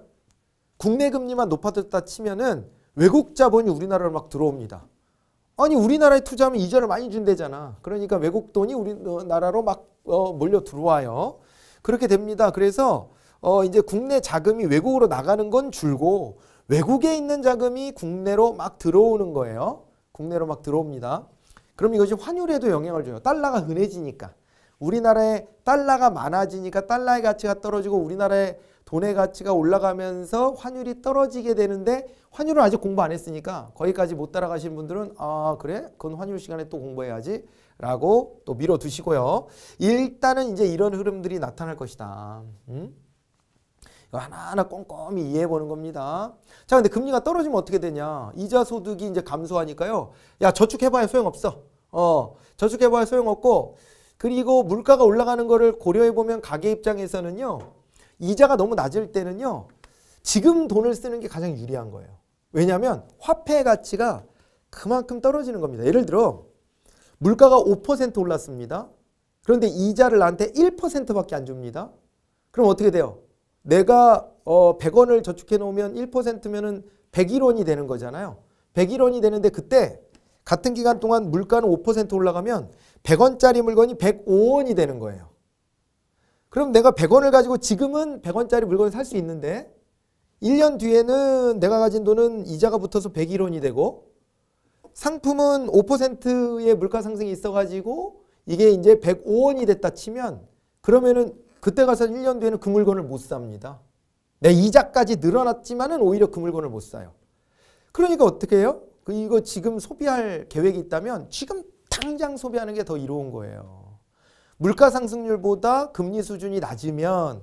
국내 금리만 높아졌다 치면은 외국 자본이 우리나라로 막 들어옵니다. 아니 우리나라에 투자하면 이자를 많이 준대잖아. 그러니까 외국 돈이 우리나라로 어, 막 어, 몰려 들어와요. 그렇게 됩니다. 그래서 어, 이제 국내 자금이 외국으로 나가는 건 줄고 외국에 있는 자금이 국내로 막 들어오는 거예요. 국내로 막 들어옵니다. 그럼 이것이 환율에도 영향을 줘요. 달러가 흔해지니까. 우리나라에 달러가 많아지니까 달러의 가치가 떨어지고 우리나라의 돈의 가치가 올라가면서 환율이 떨어지게 되는데 환율은 아직 공부 안 했으니까 거기까지 못 따라가신 분들은 아 그래? 그건 환율 시간에 또 공부해야지 라고 또 밀어두시고요. 일단은 이제 이런 흐름들이 나타날 것이다. 음? 이거 하나하나 꼼꼼히 이해해 보는 겁니다. 자, 근데 금리가 떨어지면 어떻게 되냐? 이자 소득이 이제 감소하니까요. 야, 저축해봐야 소용없어. 어, 저축해봐야 소용없고, 그리고 물가가 올라가는 거를 고려해 보면 가계 입장에서는요. 이자가 너무 낮을 때는요. 지금 돈을 쓰는 게 가장 유리한 거예요. 왜냐하면 화폐 가치가 그만큼 떨어지는 겁니다. 예를 들어 물가가 5% 올랐습니다. 그런데 이자를 나한테 1%밖에 안 줍니다. 그럼 어떻게 돼요? 내가 어 100원을 저축해 놓으면 1면 101원이 되는 거잖아요. 101원이 되는데 그때 같은 기간 동안 물가는 5% 올라가면 100원짜리 물건이 105원이 되는 거예요. 그럼 내가 100원을 가지고 지금은 100원짜리 물건을 살 수 있는데 1년 뒤에는 내가 가진 돈은 이자가 붙어서 101원이 되고 상품은 5%의 물가 상승이 있어가지고 이게 이제 105원이 됐다 치면 그러면은 그때 가서 1년 뒤에는 그 물건을 못 삽니다. 내 이자까지 늘어났지만은 오히려 그 물건을 못 사요. 그러니까 어떻게 해요? 그 이거 지금 소비할 계획이 있다면 지금 당장 소비하는 게 더 이로운 거예요. 물가 상승률보다 금리 수준이 낮으면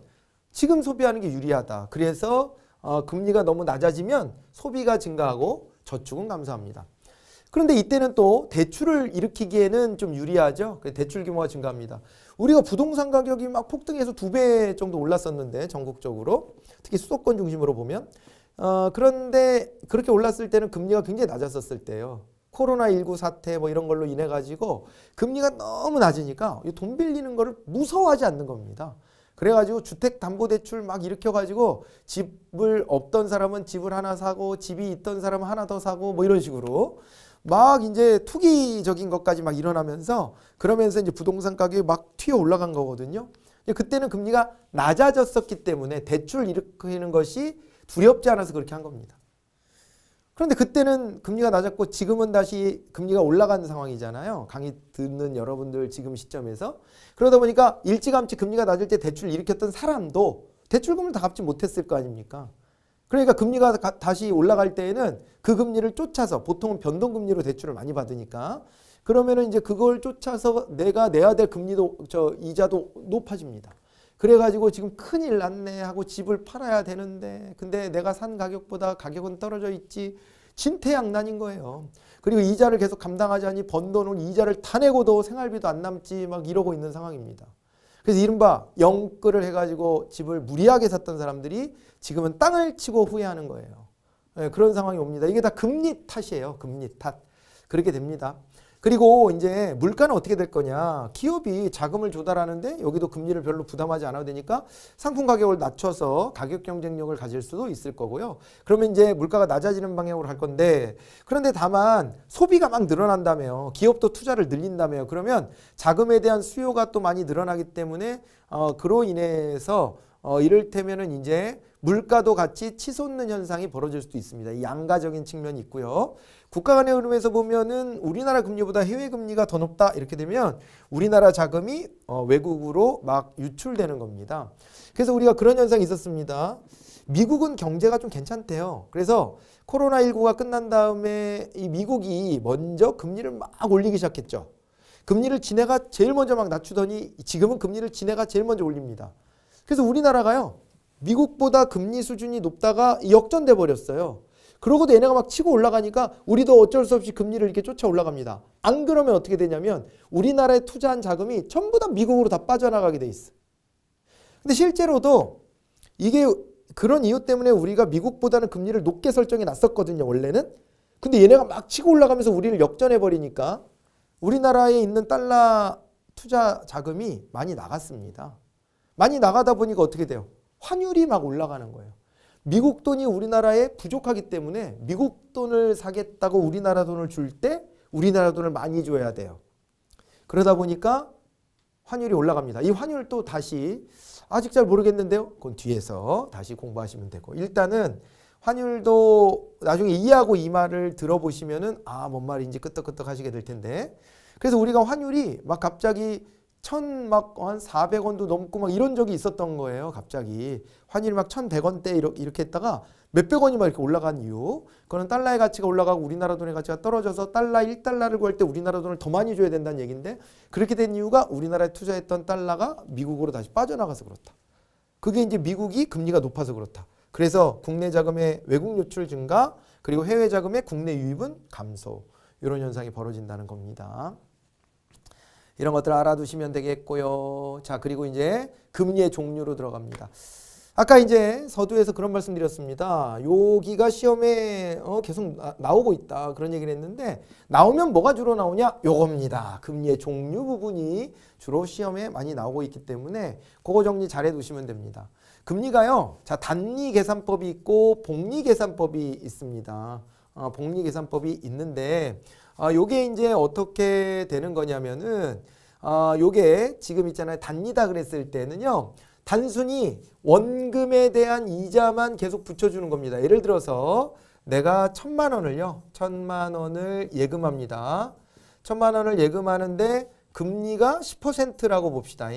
지금 소비하는 게 유리하다. 그래서 어, 금리가 너무 낮아지면 소비가 증가하고 저축은 감소합니다. 그런데 이때는 또 대출을 일으키기에는 좀 유리하죠. 그 대출 규모가 증가합니다. 우리가 부동산 가격이 막 폭등해서 두 배 정도 올랐었는데 전국적으로 특히 수도권 중심으로 보면 어, 그런데 그렇게 올랐을 때는 금리가 굉장히 낮았었을 때예요. 코로나19 사태 뭐 이런 걸로 인해 가지고 금리가 너무 낮으니까 돈 빌리는 거를 무서워하지 않는 겁니다. 그래가지고 주택담보대출 막 일으켜가지고 집을 없던 사람은 집을 하나 사고 집이 있던 사람은 하나 더 사고 뭐 이런 식으로 막 이제 투기적인 것까지 막 일어나면서 그러면서 이제 부동산 가격이 막 튀어 올라간 거거든요. 그때는 금리가 낮아졌었기 때문에 대출 일으키는 것이 두렵지 않아서 그렇게 한 겁니다. 그런데 그때는 금리가 낮았고 지금은 다시 금리가 올라간 상황이잖아요. 강의 듣는 여러분들 지금 시점에서. 그러다 보니까 일찌감치 금리가 낮을 때 대출 을 일으켰던 사람도 대출금을 다 갚지 못했을 거 아닙니까? 그러니까 금리가 다시 올라갈 때에는 그 금리를 쫓아서 보통은 변동금리로 대출을 많이 받으니까 그러면은 이제 그걸 쫓아서 내가 내야 될 금리도 저 이자도 높아집니다. 그래가지고 지금 큰일 났네 하고 집을 팔아야 되는데 근데 내가 산 가격보다 가격은 떨어져 있지 진퇴양난인 거예요. 그리고 이자를 계속 감당하지않니번돈은 이자를 타내고도 생활비도 안 남지 막 이러고 있는 상황입니다. 그래서 이른바 영끌을 해가지고 집을 무리하게 샀던 사람들이 지금은 땅을 치고 후회하는 거예요. 네, 그런 상황이 옵니다. 이게 다 금리 탓이에요. 금리 탓. 그렇게 됩니다. 그리고 이제 물가는 어떻게 될 거냐. 기업이 자금을 조달하는데 여기도 금리를 별로 부담하지 않아도 되니까 상품 가격을 낮춰서 가격 경쟁력을 가질 수도 있을 거고요. 그러면 이제 물가가 낮아지는 방향으로 갈 건데 그런데 다만 소비가 막 늘어난다며 기업도 투자를 늘린다며 그러면 자금에 대한 수요가 또 많이 늘어나기 때문에 어, 그로 인해서 어, 이를테면은 이제 물가도 같이 치솟는 현상이 벌어질 수도 있습니다. 양가적인 측면이 있고요. 국가 간의 흐름에서 보면은 우리나라 금리보다 해외 금리가 더 높다 이렇게 되면 우리나라 자금이 어, 외국으로 막 유출되는 겁니다. 그래서 우리가 그런 현상이 있었습니다. 미국은 경제가 좀 괜찮대요. 그래서 코로나19가 끝난 다음에 이 미국이 먼저 금리를 막 올리기 시작했죠. 금리를 지네가 제일 먼저 막 낮추더니 지금은 금리를 지네가 제일 먼저 올립니다. 그래서 우리나라가요. 미국보다 금리 수준이 높다가 역전돼 버렸어요. 그러고도 얘네가 막 치고 올라가니까 우리도 어쩔 수 없이 금리를 이렇게 쫓아 올라갑니다. 안 그러면 어떻게 되냐면 우리나라에 투자한 자금이 전부 다 미국으로 다 빠져나가게 돼 있어. 근데 실제로도 이게 그런 이유 때문에 우리가 미국보다는 금리를 높게 설정해 놨었거든요. 원래는. 근데 얘네가 막 치고 올라가면서 우리를 역전해 버리니까 우리나라에 있는 달러 투자 자금이 많이 나갔습니다. 많이 나가다 보니까 어떻게 돼요? 환율이 막 올라가는 거예요. 미국 돈이 우리나라에 부족하기 때문에 미국 돈을 사겠다고 우리나라 돈을 줄 때 우리나라 돈을 많이 줘야 돼요. 그러다 보니까 환율이 올라갑니다. 이 환율 도 다시 아직 잘 모르겠는데요. 그건 뒤에서 다시 공부하시면 되고 일단은 환율도 나중에 이해하고 이 말을 들어보시면은 아 뭔 말인지 끄떡끄떡 하시게 될 텐데 그래서 우리가 환율이 막 갑자기 천막한 400원도 넘고 막 이런 적이 있었던 거예요. 갑자기 환율이 막 1,100원대 이렇게, 이렇게 했다가 몇백 원이 막 이렇게 올라간 이유. 그거는 달러의 가치가 올라가고 우리나라 돈의 가치가 떨어져서 달러 1달러를 구할 때 우리나라 돈을 더 많이 줘야 된다는 얘기인데 그렇게 된 이유가 우리나라에 투자했던 달러가 미국으로 다시 빠져나가서 그렇다. 그게 이제 미국이 금리가 높아서 그렇다. 그래서 국내 자금의 외국 유출 증가 그리고 해외 자금의 국내 유입은 감소 이런 현상이 벌어진다는 겁니다. 이런 것들을 알아두시면 되겠고요. 자, 그리고 이제 금리의 종류로 들어갑니다. 아까 이제 서두에서 그런 말씀 드렸습니다. 여기가 시험에 어, 계속 나, 오고 있다. 그런 얘기를 했는데 나오면 뭐가 주로 나오냐? 요겁니다. 금리의 종류 부분이 주로 시험에 많이 나오고 있기 때문에 그거 정리 잘 해두시면 됩니다. 금리가요. 자 단리 계산법이 있고 복리 계산법이 있습니다. 어, 복리 계산법이 있는데 아, 요게 이제 어떻게 되는 거냐면은 아, 요게 지금 있잖아요. 단리다 그랬을 때는요. 단순히 원금에 대한 이자만 계속 붙여주는 겁니다. 예를 들어서 내가 천만 원을요. 천만 원을 예금합니다. 천만 원을 예금하는데 금리가 10%라고 봅시다.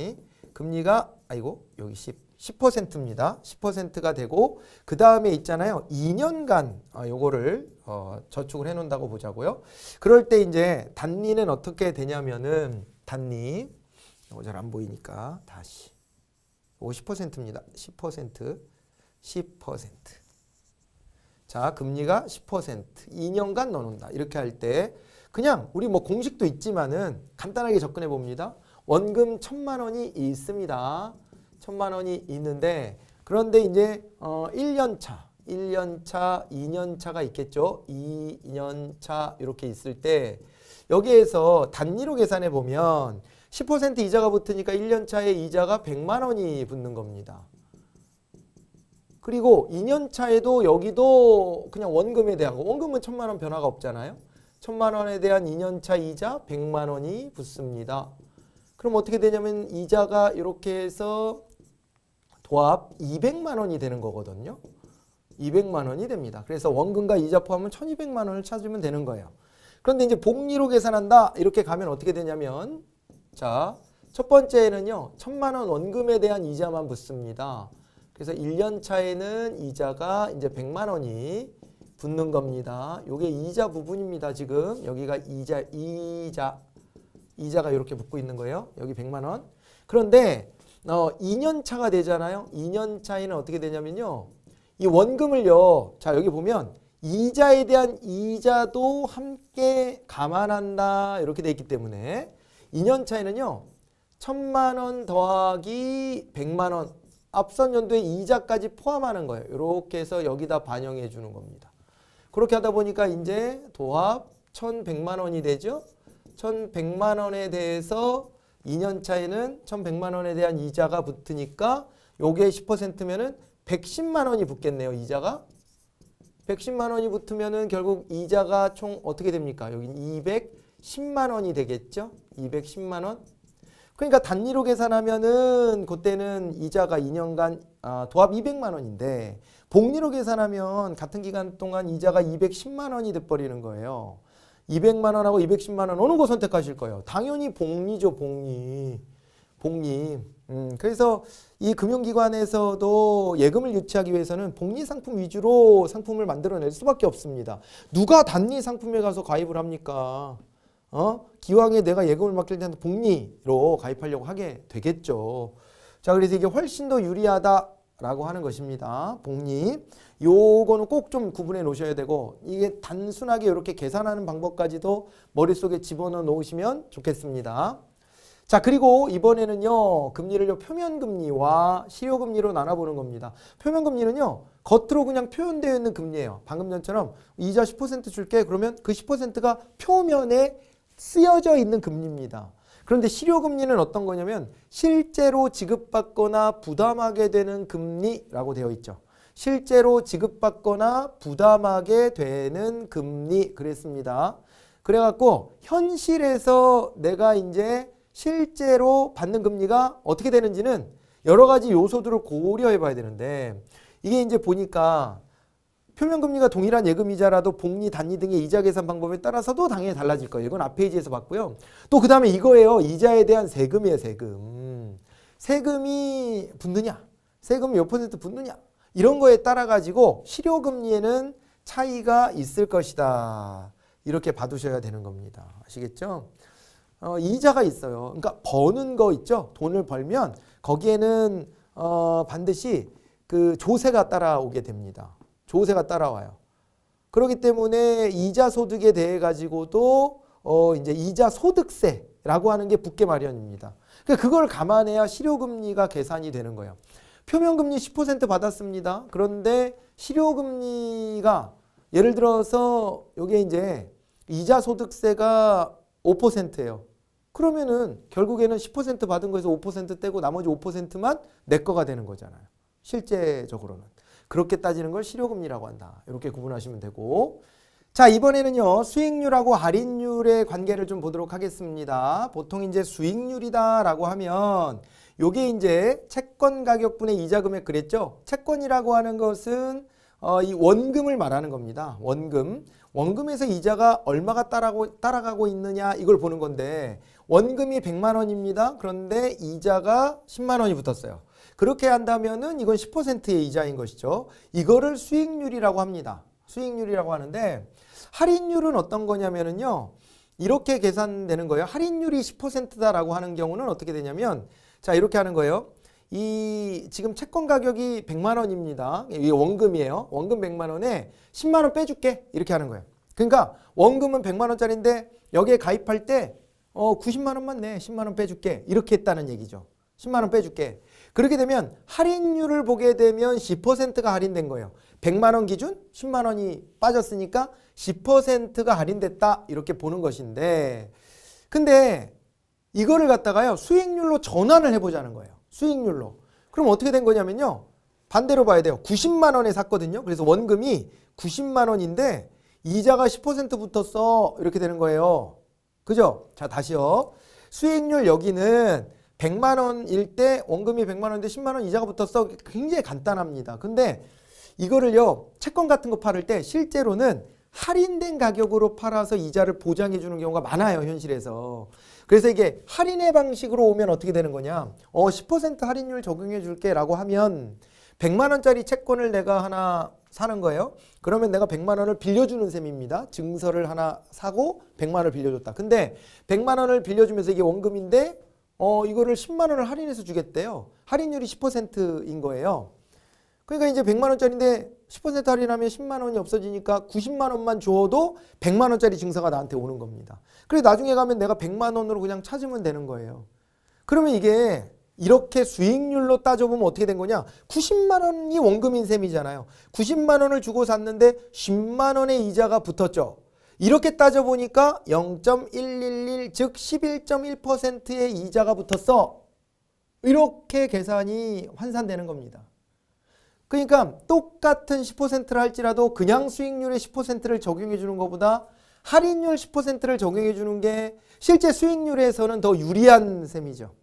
금리가 아이고 여기 10 10%입니다. 10%가 되고 그 다음에 있잖아요. 2년간 아, 요거를 어, 저축을 해놓는다고 보자고요. 그럴 때 이제 단리는 어떻게 되냐면은 단리 이거 잘 안 보이니까 다시 50%입니다. 10% 10%자 금리가 10% 2년간 넣어놓는다. 이렇게 할 때 그냥 우리 뭐 공식도 있지만은 간단하게 접근해 봅니다. 원금 천만 원이 있습니다. 천만 원이 있는데 그런데 이제 어 1년 차, 1년 차, 2년 차가 있겠죠. 2, 년차 이렇게 있을 때 여기에서 단위로 계산해 보면 10% 이자가 붙으니까 1년 차에 이자가 100만 원이 붙는 겁니다. 그리고 2년 차에도 여기도 그냥 원금에 대한 거. 원금은 천만 원 변화가 없잖아요. 천만 원에 대한 2년 차 이자 100만 원이 붙습니다. 그럼 어떻게 되냐면 이자가 이렇게 해서 도합 200만 원이 되는 거거든요. 200만 원이 됩니다. 그래서 원금과 이자 포함은 1200만 원을 찾으면 되는 거예요. 그런데 이제 복리로 계산한다. 이렇게 가면 어떻게 되냐면 자, 첫 번째는요. 에 1000만 원 원금에 대한 이자만 붙습니다. 그래서 1년 차에는 이자가 이제 100만 원이 붙는 겁니다. 요게 이자 부분입니다. 지금 여기가 이자 이자 이자가 이렇게 붙고 있는 거예요. 여기 100만 원. 그런데 어, 2년 차가 되잖아요. 2년 차에는 어떻게 되냐면요. 이 원금을요. 자 여기 보면 이자에 대한 이자도 함께 감안한다 이렇게 돼 있기 때문에 2년 차에는요. 천만 원 더하기 1 0 0만원 앞선 연도에 이자까지 포함하는 거예요. 이렇게 해서 여기다 반영해 주는 겁니다. 그렇게 하다 보니까 이제 도합 1 1 0 0만 원이 되죠. 1 1 0 0만 원에 대해서 2년 차에는 1,100만 원에 대한 이자가 붙으니까 요게 10%면은 110만 원이 붙겠네요. 이자가. 110만 원이 붙으면은 결국 이자가 총 어떻게 됩니까? 여긴 210만 원이 되겠죠? 210만 원. 그러니까 단위로 계산하면은 그때는 이자가 2년간 아, 도합 200만 원인데 복리로 계산하면 같은 기간 동안 이자가 210만 원이 돼버리는 거예요. 200만 원하고 210만 원 어느 거 선택하실 거예요? 당연히 복리죠, 복리. 복리. 음, 그래서 이 금융기관에서도 예금을 유치하기 위해서는 복리 상품 위주로 상품을 만들어낼 수밖에 없습니다. 누가 단리 상품에 가서 가입을 합니까? 어? 기왕에 내가 예금을 맡길 때는 복리로 가입하려고 하게 되겠죠. 자, 그래서 이게 훨씬 더 유리하다 라고 하는 것입니다. 복립. 요거는 꼭 좀 구분해 놓으셔야 되고 이게 단순하게 이렇게 계산하는 방법까지도 머릿속에 집어넣어 놓으시면 좋겠습니다. 자 그리고 이번에는요 금리를 요 표면금리와 실효금리로 나눠보는 겁니다. 표면금리는요 겉으로 그냥 표현되어 있는 금리예요. 방금 전처럼 이자 10% 줄게 그러면 그 10%가 표면에 쓰여져 있는 금리입니다. 그런데 실효금리는 어떤 거냐면 실제로 지급받거나 부담하게 되는 금리라고 되어 있죠. 실제로 지급받거나 부담하게 되는 금리 그랬습니다. 그래갖고 현실에서 내가 이제 실제로 받는 금리가 어떻게 되는지는 여러 가지 요소들을 고려해 봐야 되는데 이게 이제 보니까 표면금리가 동일한 예금이자라도 복리, 단위 등의 이자 계산 방법에 따라서도 당연히 달라질 거예요. 이건 앞 페이지에서 봤고요. 또 그 다음에 이거예요. 이자에 대한 세금이에요. 세금. 세금이 붙느냐? 세금이 몇 퍼센트 붙느냐? 이런 거에 따라 가지고 실효금리에는 차이가 있을 것이다. 이렇게 봐두셔야 되는 겁니다. 아시겠죠? 어, 이자가 있어요. 그러니까 버는 거 있죠? 돈을 벌면 거기에는 어, 반드시 그 조세가 따라오게 됩니다. 조세가 따라와요. 그렇기 때문에 이자 소득에 대해 가지고도 어 이제 이자 소득세라고 하는 게 붙게 마련입니다. 그러니까 그걸 감안해야 실효금리가 계산이 되는 거예요. 표면금리 10% 받았습니다. 그런데 실효금리가 예를 들어서 이게 이제 이자 소득세가 5%예요. 그러면은 결국에는 10% 받은 거에서 5% 떼고 나머지 5%만 내 거가 되는 거잖아요. 실제적으로는. 그렇게 따지는 걸 실효금리라고 한다. 이렇게 구분하시면 되고 자 이번에는요 수익률하고 할인율의 관계를 좀 보도록 하겠습니다. 보통 이제 수익률이다라고 하면 요게 이제 채권 가격분의 이자 금액 그랬죠? 채권이라고 하는 것은 어, 이 원금을 말하는 겁니다. 원금. 원금에서 이자가 얼마가 따라고, 따라가고 있느냐 이걸 보는 건데 원금이 100만 원입니다. 그런데 이자가 10만 원이 붙었어요. 그렇게 한다면은 이건 10%의 이자인 것이죠. 이거를 수익률이라고 합니다. 수익률이라고 하는데 할인율은 어떤 거냐면은요. 이렇게 계산되는 거예요. 할인율이 10%다라고 하는 경우는 어떻게 되냐면 자, 이렇게 하는 거예요. 이 지금 채권 가격이 100만 원입니다. 이게 원금이에요. 원금 100만 원에 10만 원 빼줄게. 이렇게 하는 거예요. 그러니까 원금은 100만 원짜리인데 여기에 가입할 때 어, 90만 원만 내. 10만 원 빼줄게. 이렇게 했다는 얘기죠. 10만 원 빼줄게. 그렇게 되면 할인율을 보게 되면 10%가 할인된 거예요. 100만 원 기준 10만 원이 빠졌으니까 10%가 할인됐다 이렇게 보는 것인데 근데 이거를 갖다가요 수익률로 전환을 해보자는 거예요. 수익률로. 그럼 어떻게 된 거냐면요. 반대로 봐야 돼요. 90만 원에 샀거든요. 그래서 원금이 90만 원인데 이자가 10% 붙었어. 이렇게 되는 거예요. 그죠? 자, 다시요. 수익률 여기는 100만 원일 때 원금이 100만 원인데 10만 원 이자가 붙었어. 굉장히 간단합니다. 근데 이거를요. 채권 같은 거 팔을 때 실제로는 할인된 가격으로 팔아서 이자를 보장해 주는 경우가 많아요. 현실에서. 그래서 이게 할인의 방식으로 오면 어떻게 되는 거냐. 어, 10% 할인율 적용해 줄게 라고 하면 100만 원짜리 채권을 내가 하나 사는 거예요. 그러면 내가 100만 원을 빌려주는 셈입니다. 증서를 하나 사고 100만 원을 빌려줬다. 근데 100만 원을 빌려주면서 이게 원금인데 어, 이거를 10만 원을 할인해서 주겠대요. 할인율이 10%인 거예요. 그러니까 이제 100만 원짜리인데 10% 할인하면 10만 원이 없어지니까 90만 원만 줘도 100만 원짜리 증서가 나한테 오는 겁니다. 그래 나중에 가면 내가 100만 원으로 그냥 찾으면 되는 거예요. 그러면 이게 이렇게 수익률로 따져보면 어떻게 된 거냐? 90만 원이 원금인 셈이잖아요. 90만 원을 주고 샀는데 10만 원의 이자가 붙었죠. 이렇게 따져보니까 0.111 즉 11.1%의 이자가 붙었어. 이렇게 계산이 환산되는 겁니다. 그러니까 똑같은 10%를 할지라도 그냥 수익률의 10%를 적용해 주는 것보다 할인율 10%를 적용해 주는 게 실제 수익률에서는 더 유리한 셈이죠.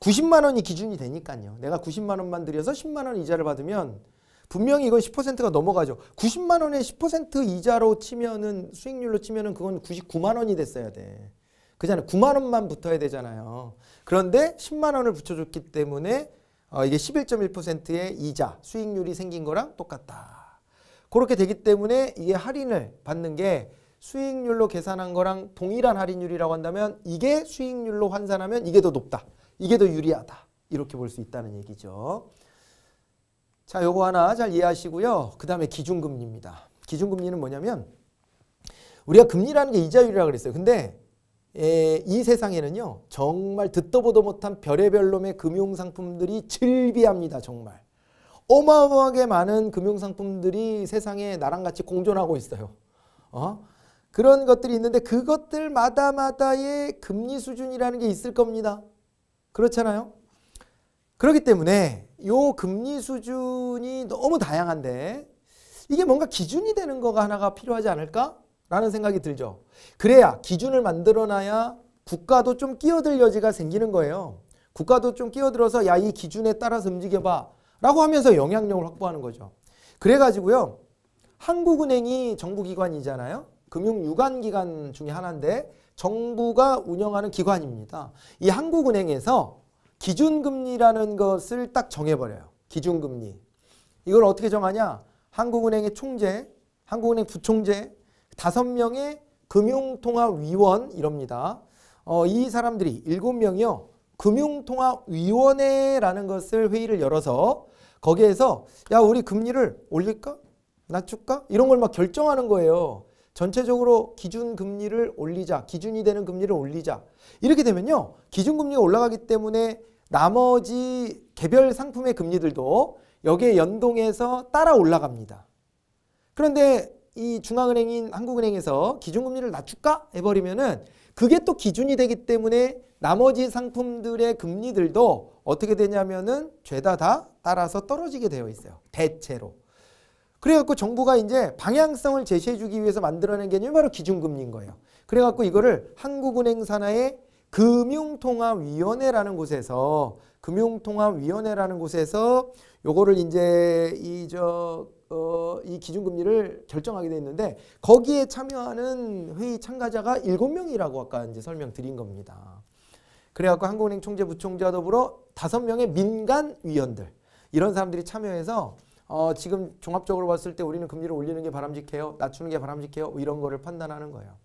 90만 원이 기준이 되니까요. 내가 90만 원만 들여서 10만 원 이자를 받으면 분명히 이건 10%가 넘어가죠. 90만 원에 10% 이자로 치면은 수익률로 치면은 그건 99만 원이 됐어야 돼. 그잖아 9만 원만 붙어야 되잖아요. 그런데 10만 원을 붙여줬기 때문에 어, 이게 11.1%의 이자 수익률이 생긴 거랑 똑같다. 그렇게 되기 때문에 이게 할인을 받는 게 수익률로 계산한 거랑 동일한 할인율이라고 한다면 이게 수익률로 환산하면 이게 더 높다. 이게 더 유리하다. 이렇게 볼 수 있다는 얘기죠. 자, 요거 하나 잘 이해하시고요. 그 다음에 기준금리입니다. 기준금리는 뭐냐면 우리가 금리라는 게 이자율이라고 그랬어요. 근데 에, 예, 이 세상에는요. 정말 듣도 보도 못한 별의별 놈의 금융상품들이 즐비합니다. 정말. 어마어마하게 많은 금융상품들이 세상에 나랑 같이 공존하고 있어요. 어? 그런 것들이 있는데 그것들마다마다의 금리 수준이라는 게 있을 겁니다. 그렇잖아요. 그렇기 때문에 요 금리 수준이 너무 다양한데 이게 뭔가 기준이 되는 거가 하나가 필요하지 않을까? 라는 생각이 들죠. 그래야 기준을 만들어놔야 국가도 좀 끼어들 여지가 생기는 거예요. 국가도 좀 끼어들어서 야 이 기준에 따라서 움직여봐 라고 하면서 영향력을 확보하는 거죠. 그래가지고요. 한국은행이 정부기관이잖아요. 금융유관기관 중에 하나인데 정부가 운영하는 기관입니다. 이 한국은행에서 기준금리라는 것을 딱 정해버려요. 기준금리. 이걸 어떻게 정하냐? 한국은행의 총재, 한국은행 부총재, 다섯 명의 금융통화위원 이럽니다. 어, 이 사람들이 일곱 명이요. 금융통화위원회라는 것을 회의를 열어서 거기에서 야 우리 금리를 올릴까? 낮출까? 이런 걸 막 결정하는 거예요. 전체적으로 기준금리를 올리자. 기준이 되는 금리를 올리자. 이렇게 되면요. 기준금리가 올라가기 때문에 나머지 개별 상품의 금리들도 여기에 연동해서 따라 올라갑니다. 그런데 이 중앙은행인 한국은행에서 기준금리를 낮출까 해버리면은 그게 또 기준이 되기 때문에 나머지 상품들의 금리들도 어떻게 되냐면은 죄다 다 따라서 떨어지게 되어 있어요. 대체로. 그래갖고 정부가 이제 방향성을 제시해주기 위해서 만들어낸 개념이 바로 기준금리인 거예요. 그래갖고 이거를 한국은행 산하의 금융통화위원회라는 곳에서 금융통화위원회라는 곳에서 요거를 이제 이저이 어, 기준금리를 결정하게 돼 있는데 거기에 참여하는 회의 참가자가 일곱 명이라고 아까 이제 설명드린 겁니다. 그래갖고 한국은행 총재 부총재와 더불어 다섯 명의 민간 위원들 이런 사람들이 참여해서 어, 지금 종합적으로 봤을 때 우리는 금리를 올리는 게 바람직해요, 낮추는 게 바람직해요 이런 거를 판단하는 거예요.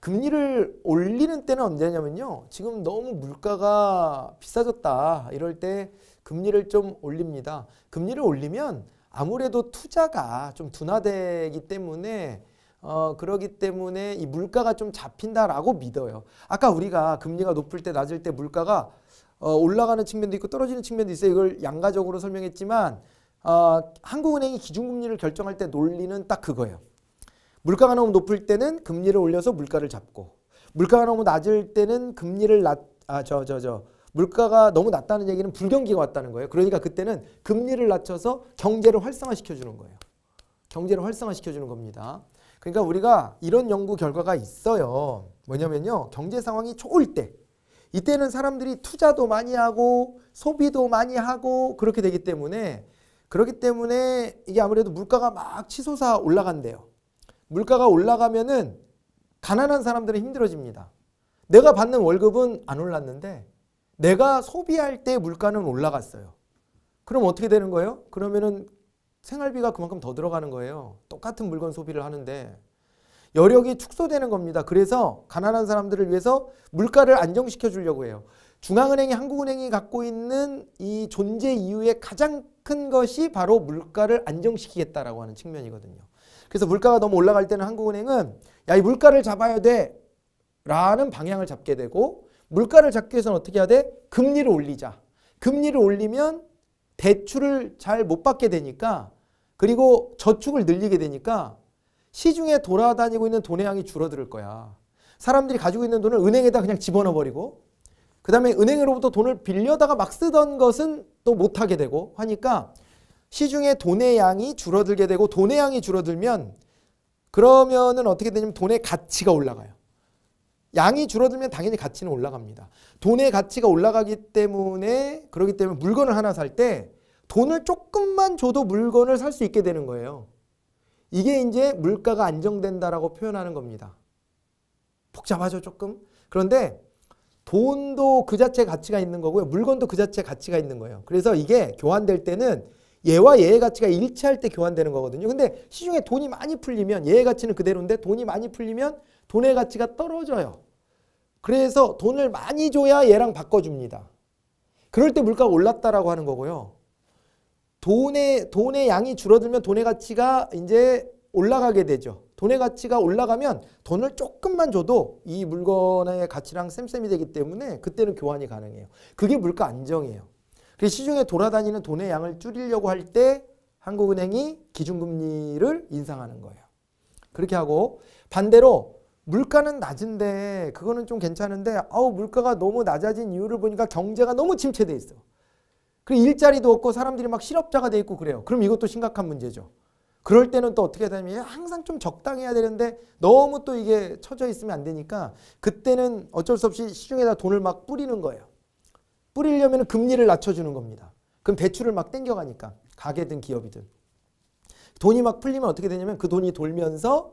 금리를 올리는 때는 언제냐면요. 지금 너무 물가가 비싸졌다. 이럴 때 금리를 좀 올립니다. 금리를 올리면 아무래도 투자가 좀 둔화되기 때문에 어, 그러기 때문에 이 물가가 좀 잡힌다라고 믿어요. 아까 우리가 금리가 높을 때 낮을 때 물가가 어, 올라가는 측면도 있고 떨어지는 측면도 있어요. 이걸 양가적으로 설명했지만 어, 한국은행이 기준금리를 결정할 때 논리는 딱 그거예요. 물가가 너무 높을 때는 금리를 올려서 물가를 잡고 물가가 너무 낮을 때는 금리를 낮 아 저 저 저 물가가 너무 낮다는 얘기는 불경기가 왔다는 거예요. 그러니까 그때는 금리를 낮춰서 경제를 활성화시켜 주는 거예요. 경제를 활성화시켜 주는 겁니다. 그러니까 우리가 이런 연구 결과가 있어요. 뭐냐면요. 경제 상황이 좋을 때 이때는 사람들이 투자도 많이 하고 소비도 많이 하고 그렇게 되기 때문에 그렇기 때문에 이게 아무래도 물가가 막 치솟아 올라간대요. 물가가 올라가면은 가난한 사람들은 힘들어집니다. 내가 받는 월급은 안 올랐는데 내가 소비할 때 물가는 올라갔어요. 그럼 어떻게 되는 거예요? 그러면은 생활비가 그만큼 더 들어가는 거예요. 똑같은 물건 소비를 하는데 여력이 축소되는 겁니다. 그래서 가난한 사람들을 위해서 물가를 안정시켜 주려고 해요. 중앙은행이 한국은행이 갖고 있는 이 존재 이유의 가장 큰 것이 바로 물가를 안정시키겠다라고 하는 측면이거든요. 그래서 물가가 너무 올라갈 때는 한국은행은 야 이 물가를 잡아야 돼 라는 방향을 잡게 되고 물가를 잡기 위해서는 어떻게 해야 돼? 금리를 올리자. 금리를 올리면 대출을 잘 못 받게 되니까 그리고 저축을 늘리게 되니까 시중에 돌아다니고 있는 돈의 양이 줄어들 거야. 사람들이 가지고 있는 돈을 은행에다 그냥 집어넣어 버리고 그 다음에 은행으로부터 돈을 빌려다가 막 쓰던 것은 또 못하게 되고 하니까 시중에 돈의 양이 줄어들게 되고 돈의 양이 줄어들면 그러면은 어떻게 되냐면 돈의 가치가 올라가요. 양이 줄어들면 당연히 가치는 올라갑니다. 돈의 가치가 올라가기 때문에 그러기 때문에 물건을 하나 살 때 돈을 조금만 줘도 물건을 살 수 있게 되는 거예요. 이게 이제 물가가 안정된다라고 표현하는 겁니다. 복잡하죠, 조금. 그런데 돈도 그 자체 가치가 있는 거고요. 물건도 그 자체 가치가 있는 거예요. 그래서 이게 교환될 때는 예와 예의 가치가 일치할 때 교환되는 거거든요. 근데 시중에 돈이 많이 풀리면 예의 가치는 그대로인데 돈이 많이 풀리면 돈의 가치가 떨어져요. 그래서 돈을 많이 줘야 얘랑 바꿔줍니다. 그럴 때 물가가 올랐다라고 하는 거고요. 돈의 돈의 양이 줄어들면 돈의 가치가 이제 올라가게 되죠. 돈의 가치가 올라가면 돈을 조금만 줘도 이 물건의 가치랑 쌤쌤이 되기 때문에 그때는 교환이 가능해요. 그게 물가 안정이에요. 그 시중에 돌아다니는 돈의 양을 줄이려고 할 때 한국은행이 기준금리를 인상하는 거예요. 그렇게 하고 반대로 물가는 낮은데 그거는 좀 괜찮은데 아우 물가가 너무 낮아진 이유를 보니까 경제가 너무 침체돼 있어. 그리고 일자리도 없고 사람들이 막 실업자가 돼 있고 그래요. 그럼 이것도 심각한 문제죠. 그럴 때는 또 어떻게 되냐면 항상 좀 적당해야 되는데 너무 또 이게 처져 있으면 안 되니까 그때는 어쩔 수 없이 시중에다 돈을 막 뿌리는 거예요. 뿌리려면 금리를 낮춰주는 겁니다. 그럼 대출을 막 땡겨가니까 가게든 기업이든 돈이 막 풀리면 어떻게 되냐면 그 돈이 돌면서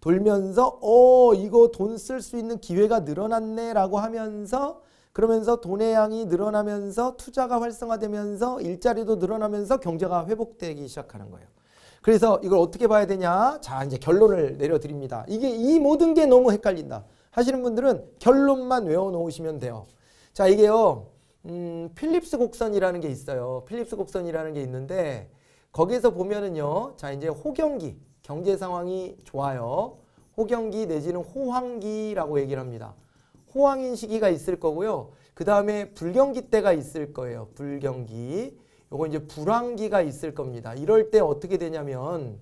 돌면서 어 이거 돈 쓸 수 있는 기회가 늘어났네 라고 하면서 그러면서 돈의 양이 늘어나면서 투자가 활성화되면서 일자리도 늘어나면서 경제가 회복되기 시작하는 거예요. 그래서 이걸 어떻게 봐야 되냐 자 이제 결론을 내려드립니다. 이게 이 모든 게 너무 헷갈린다 하시는 분들은 결론만 외워놓으시면 돼요. 자 이게요 음, 필립스 곡선이라는 게 있어요. 필립스 곡선이라는 게 있는데 거기에서 보면은요. 자, 이제 호경기, 경제 상황이 좋아요. 호경기 내지는 호황기라고 얘기를 합니다. 호황인 시기가 있을 거고요. 그 다음에 불경기 때가 있을 거예요. 불경기. 요거 이제 불황기가 있을 겁니다. 이럴 때 어떻게 되냐면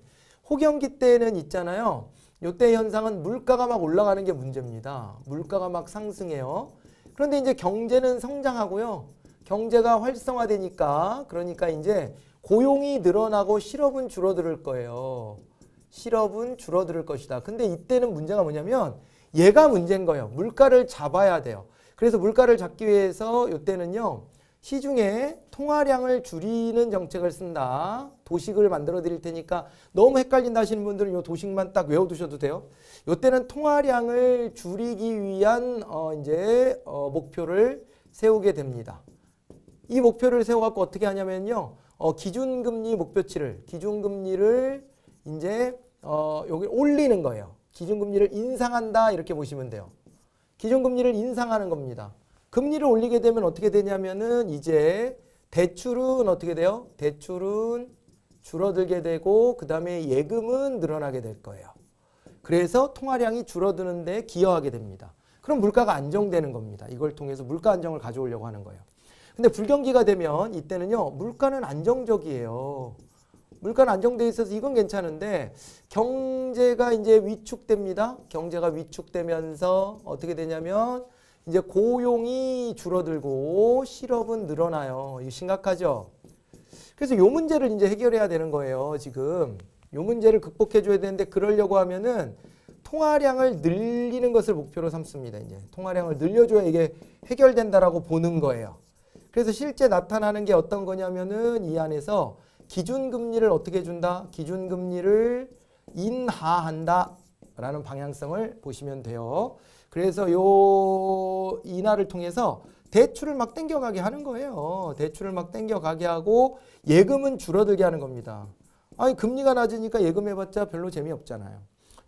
호경기 때는 있잖아요. 요 때 현상은 물가가 막 올라가는 게 문제입니다. 물가가 막 상승해요. 그런데 이제 경제는 성장하고요. 경제가 활성화되니까 그러니까 이제 고용이 늘어나고 실업은 줄어들 거예요. 실업은 줄어들 것이다. 근데 이때는 문제가 뭐냐면 얘가 문제인 거예요. 물가를 잡아야 돼요. 그래서 물가를 잡기 위해서 이때는요. 시중에 통화량을 줄이는 정책을 쓴다. 도식을 만들어 드릴 테니까 너무 헷갈린다 하시는 분들은 이 도식만 딱 외워두셔도 돼요. 이때는 통화량을 줄이기 위한 어 이제 어 목표를 세우게 됩니다. 이 목표를 세워갖고 어떻게 하냐면요. 어 기준금리 목표치를 기준금리를 이제 어 여기 올리는 거예요. 기준금리를 인상한다 이렇게 보시면 돼요. 기준금리를 인상하는 겁니다. 금리를 올리게 되면 어떻게 되냐면은 이제 대출은 어떻게 돼요? 대출은 줄어들게 되고 그 다음에 예금은 늘어나게 될 거예요. 그래서 통화량이 줄어드는 데 기여하게 됩니다. 그럼 물가가 안정되는 겁니다. 이걸 통해서 물가 안정을 가져오려고 하는 거예요. 근데 불경기가 되면 이때는요. 물가는 안정적이에요. 물가는 안정돼 있어서 이건 괜찮은데 경제가 이제 위축됩니다. 경제가 위축되면서 어떻게 되냐면 이제 고용이 줄어들고 실업은 늘어나요. 이거 심각하죠. 그래서 요 문제를 이제 해결해야 되는 거예요. 지금 요 문제를 극복해줘야 되는데 그러려고 하면은 통화량을 늘리는 것을 목표로 삼습니다. 이제 통화량을 늘려줘야 이게 해결된다라고 보는 거예요. 그래서 실제 나타나는 게 어떤 거냐면은 이 안에서 기준금리를 어떻게 준다 기준금리를 인하한다. 라는 방향성을 보시면 돼요. 그래서 요 인하를 통해서 대출을 막 땡겨가게 하는 거예요. 대출을 막 땡겨가게 하고 예금은 줄어들게 하는 겁니다. 아니 금리가 낮으니까 예금해봤자 별로 재미없잖아요.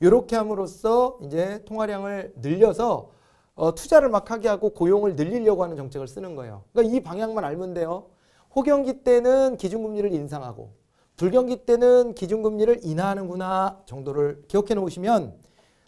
이렇게 함으로써 이제 통화량을 늘려서 어, 투자를 막 하게 하고 고용을 늘리려고 하는 정책을 쓰는 거예요. 그러니까 이 방향만 알면 돼요. 호경기 때는 기준금리를 인상하고 불경기 때는 기준금리를 인하하는구나 정도를 기억해 놓으시면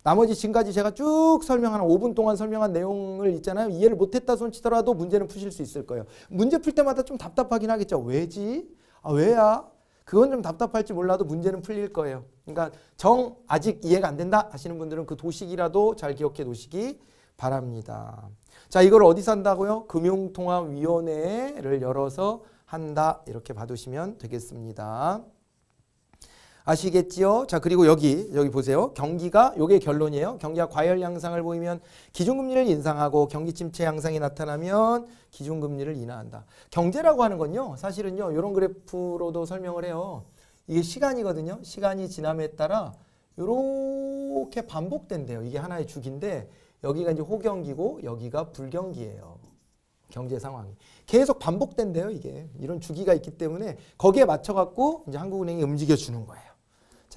나머지 지금까지 제가 쭉 설명한 5분 동안 설명한 내용을 있잖아요. 이해를 못했다 손치더라도 문제는 푸실 수 있을 거예요. 문제 풀 때마다 좀 답답하긴 하겠죠. 왜지? 아, 왜야? 그건 좀 답답할지 몰라도 문제는 풀릴 거예요. 그러니까 정 아직 이해가 안 된다 하시는 분들은 그 도식이라도 잘 기억해 놓으시기 바랍니다. 자, 이걸 어디서 한다고요? 금융통화위원회를 열어서 한다 이렇게 봐두시면 되겠습니다. 아시겠지요? 자, 그리고 여기 여기 보세요. 경기가 요게 결론이에요. 경기가 과열 양상을 보이면 기준금리를 인상하고 경기 침체 양상이 나타나면 기준금리를 인하한다. 경제라고 하는 건요. 사실은요. 요런 그래프로도 설명을 해요. 이게 시간이거든요. 시간이 지남에 따라 요렇게 반복된대요. 이게 하나의 주기인데 여기가 이제 호경기고 여기가 불경기예요. 경제 상황이 계속 반복된대요 이게 이런 주기가 있기 때문에 거기에 맞춰 갖고 이제 한국은행이 움직여 주는 거예요.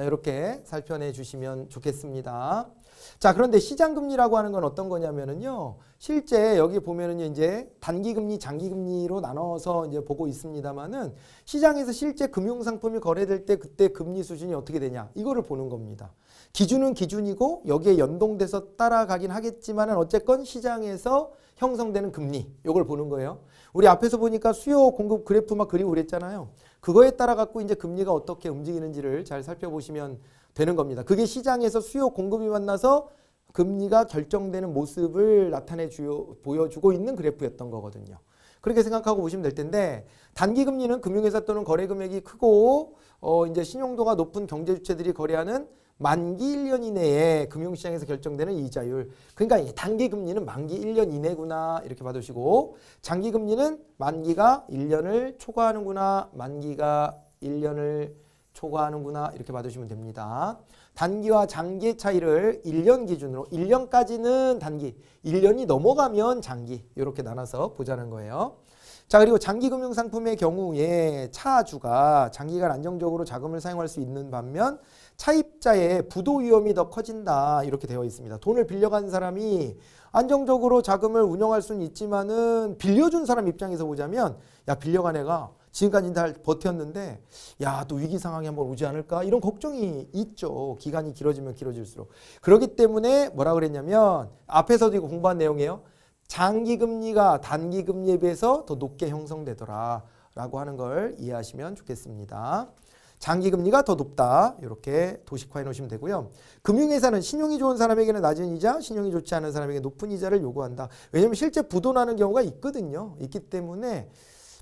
자, 이렇게 살펴내 주시면 좋겠습니다. 자, 그런데 시장 금리라고 하는 건 어떤 거냐면은요. 실제 여기 보면은 이제 단기 금리, 장기 금리로 나눠서 이제 보고 있습니다만은 시장에서 실제 금융 상품이 거래될 때 그때 금리 수준이 어떻게 되냐? 이거를 보는 겁니다. 기준은 기준이고 여기에 연동돼서 따라가긴 하겠지만은 어쨌건 시장에서 형성되는 금리 이걸 보는 거예요. 우리 앞에서 보니까 수요 공급 그래프 막 그리고 그랬잖아요. 그거에 따라 갖고 이제 금리가 어떻게 움직이는지를 잘 살펴보시면 되는 겁니다. 그게 시장에서 수요 공급이 만나서 금리가 결정되는 모습을 나타내 주요, 보여주고 있는 그래프였던 거거든요. 그렇게 생각하고 보시면 될 텐데 단기 금리는 금융회사 또는 거래 금액이 크고 어 이제 신용도가 높은 경제 주체들이 거래하는 만기 1년 이내에 금융시장에서 결정되는 이자율. 그러니까 단기 금리는 만기 1년 이내구나 이렇게 봐두시고 장기 금리는 만기가 1년을 초과하는구나 만기가 1년을 초과하는구나 이렇게 봐두시면 됩니다. 단기와 장기의 차이를 1년 기준으로 1년까지는 단기, 1년이 넘어가면 장기 이렇게 나눠서 보자는 거예요. 자 그리고 장기금융상품의 경우에 차주가 장기간 안정적으로 자금을 사용할 수 있는 반면 차입자의 부도 위험이 더 커진다 이렇게 되어 있습니다. 돈을 빌려간 사람이 안정적으로 자금을 운영할 수는 있지만은 빌려준 사람 입장에서 보자면 야 빌려간 애가 지금까지 잘 버텼는데 야 또 위기 상황이 한번 오지 않을까 이런 걱정이 있죠. 기간이 길어지면 길어질수록 그러기 때문에 뭐라 그랬냐면 앞에서도 이거 공부한 내용이에요. 장기 금리가 단기 금리에 비해서 더 높게 형성되더라라고 하는 걸 이해하시면 좋겠습니다. 장기금리가 더 높다. 이렇게 도식화해 놓으시면 되고요. 금융회사는 신용이 좋은 사람에게는 낮은 이자, 신용이 좋지 않은 사람에게 높은 이자를 요구한다. 왜냐하면 실제 부도나는 경우가 있거든요. 있기 때문에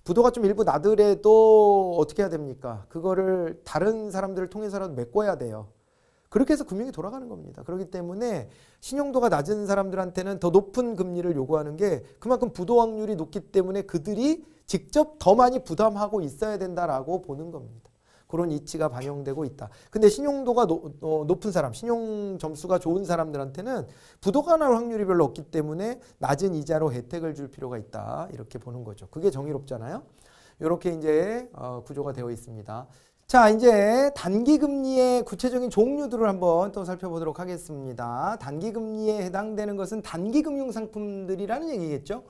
부도가 좀 일부 나더라도 어떻게 해야 됩니까? 그거를 다른 사람들을 통해서라도 메꿔야 돼요. 그렇게 해서 금융이 돌아가는 겁니다. 그렇기 때문에 신용도가 낮은 사람들한테는 더 높은 금리를 요구하는 게 그만큼 부도 확률이 높기 때문에 그들이 직접 더 많이 부담하고 있어야 된다라고 보는 겁니다. 그런 이치가 반영되고 있다. 근데 신용도가 노, 어, 높은 사람, 신용 점수가 좋은 사람들한테는 부도가 날 확률이 별로 없기 때문에 낮은 이자로 혜택을 줄 필요가 있다. 이렇게 보는 거죠. 그게 정의롭잖아요. 이렇게 이제 어, 구조가 되어 있습니다. 자, 이제 단기 금리의 구체적인 종류들을 한번 또 살펴보도록 하겠습니다. 단기 금리에 해당되는 것은 단기 금융 상품들이라는 얘기겠죠.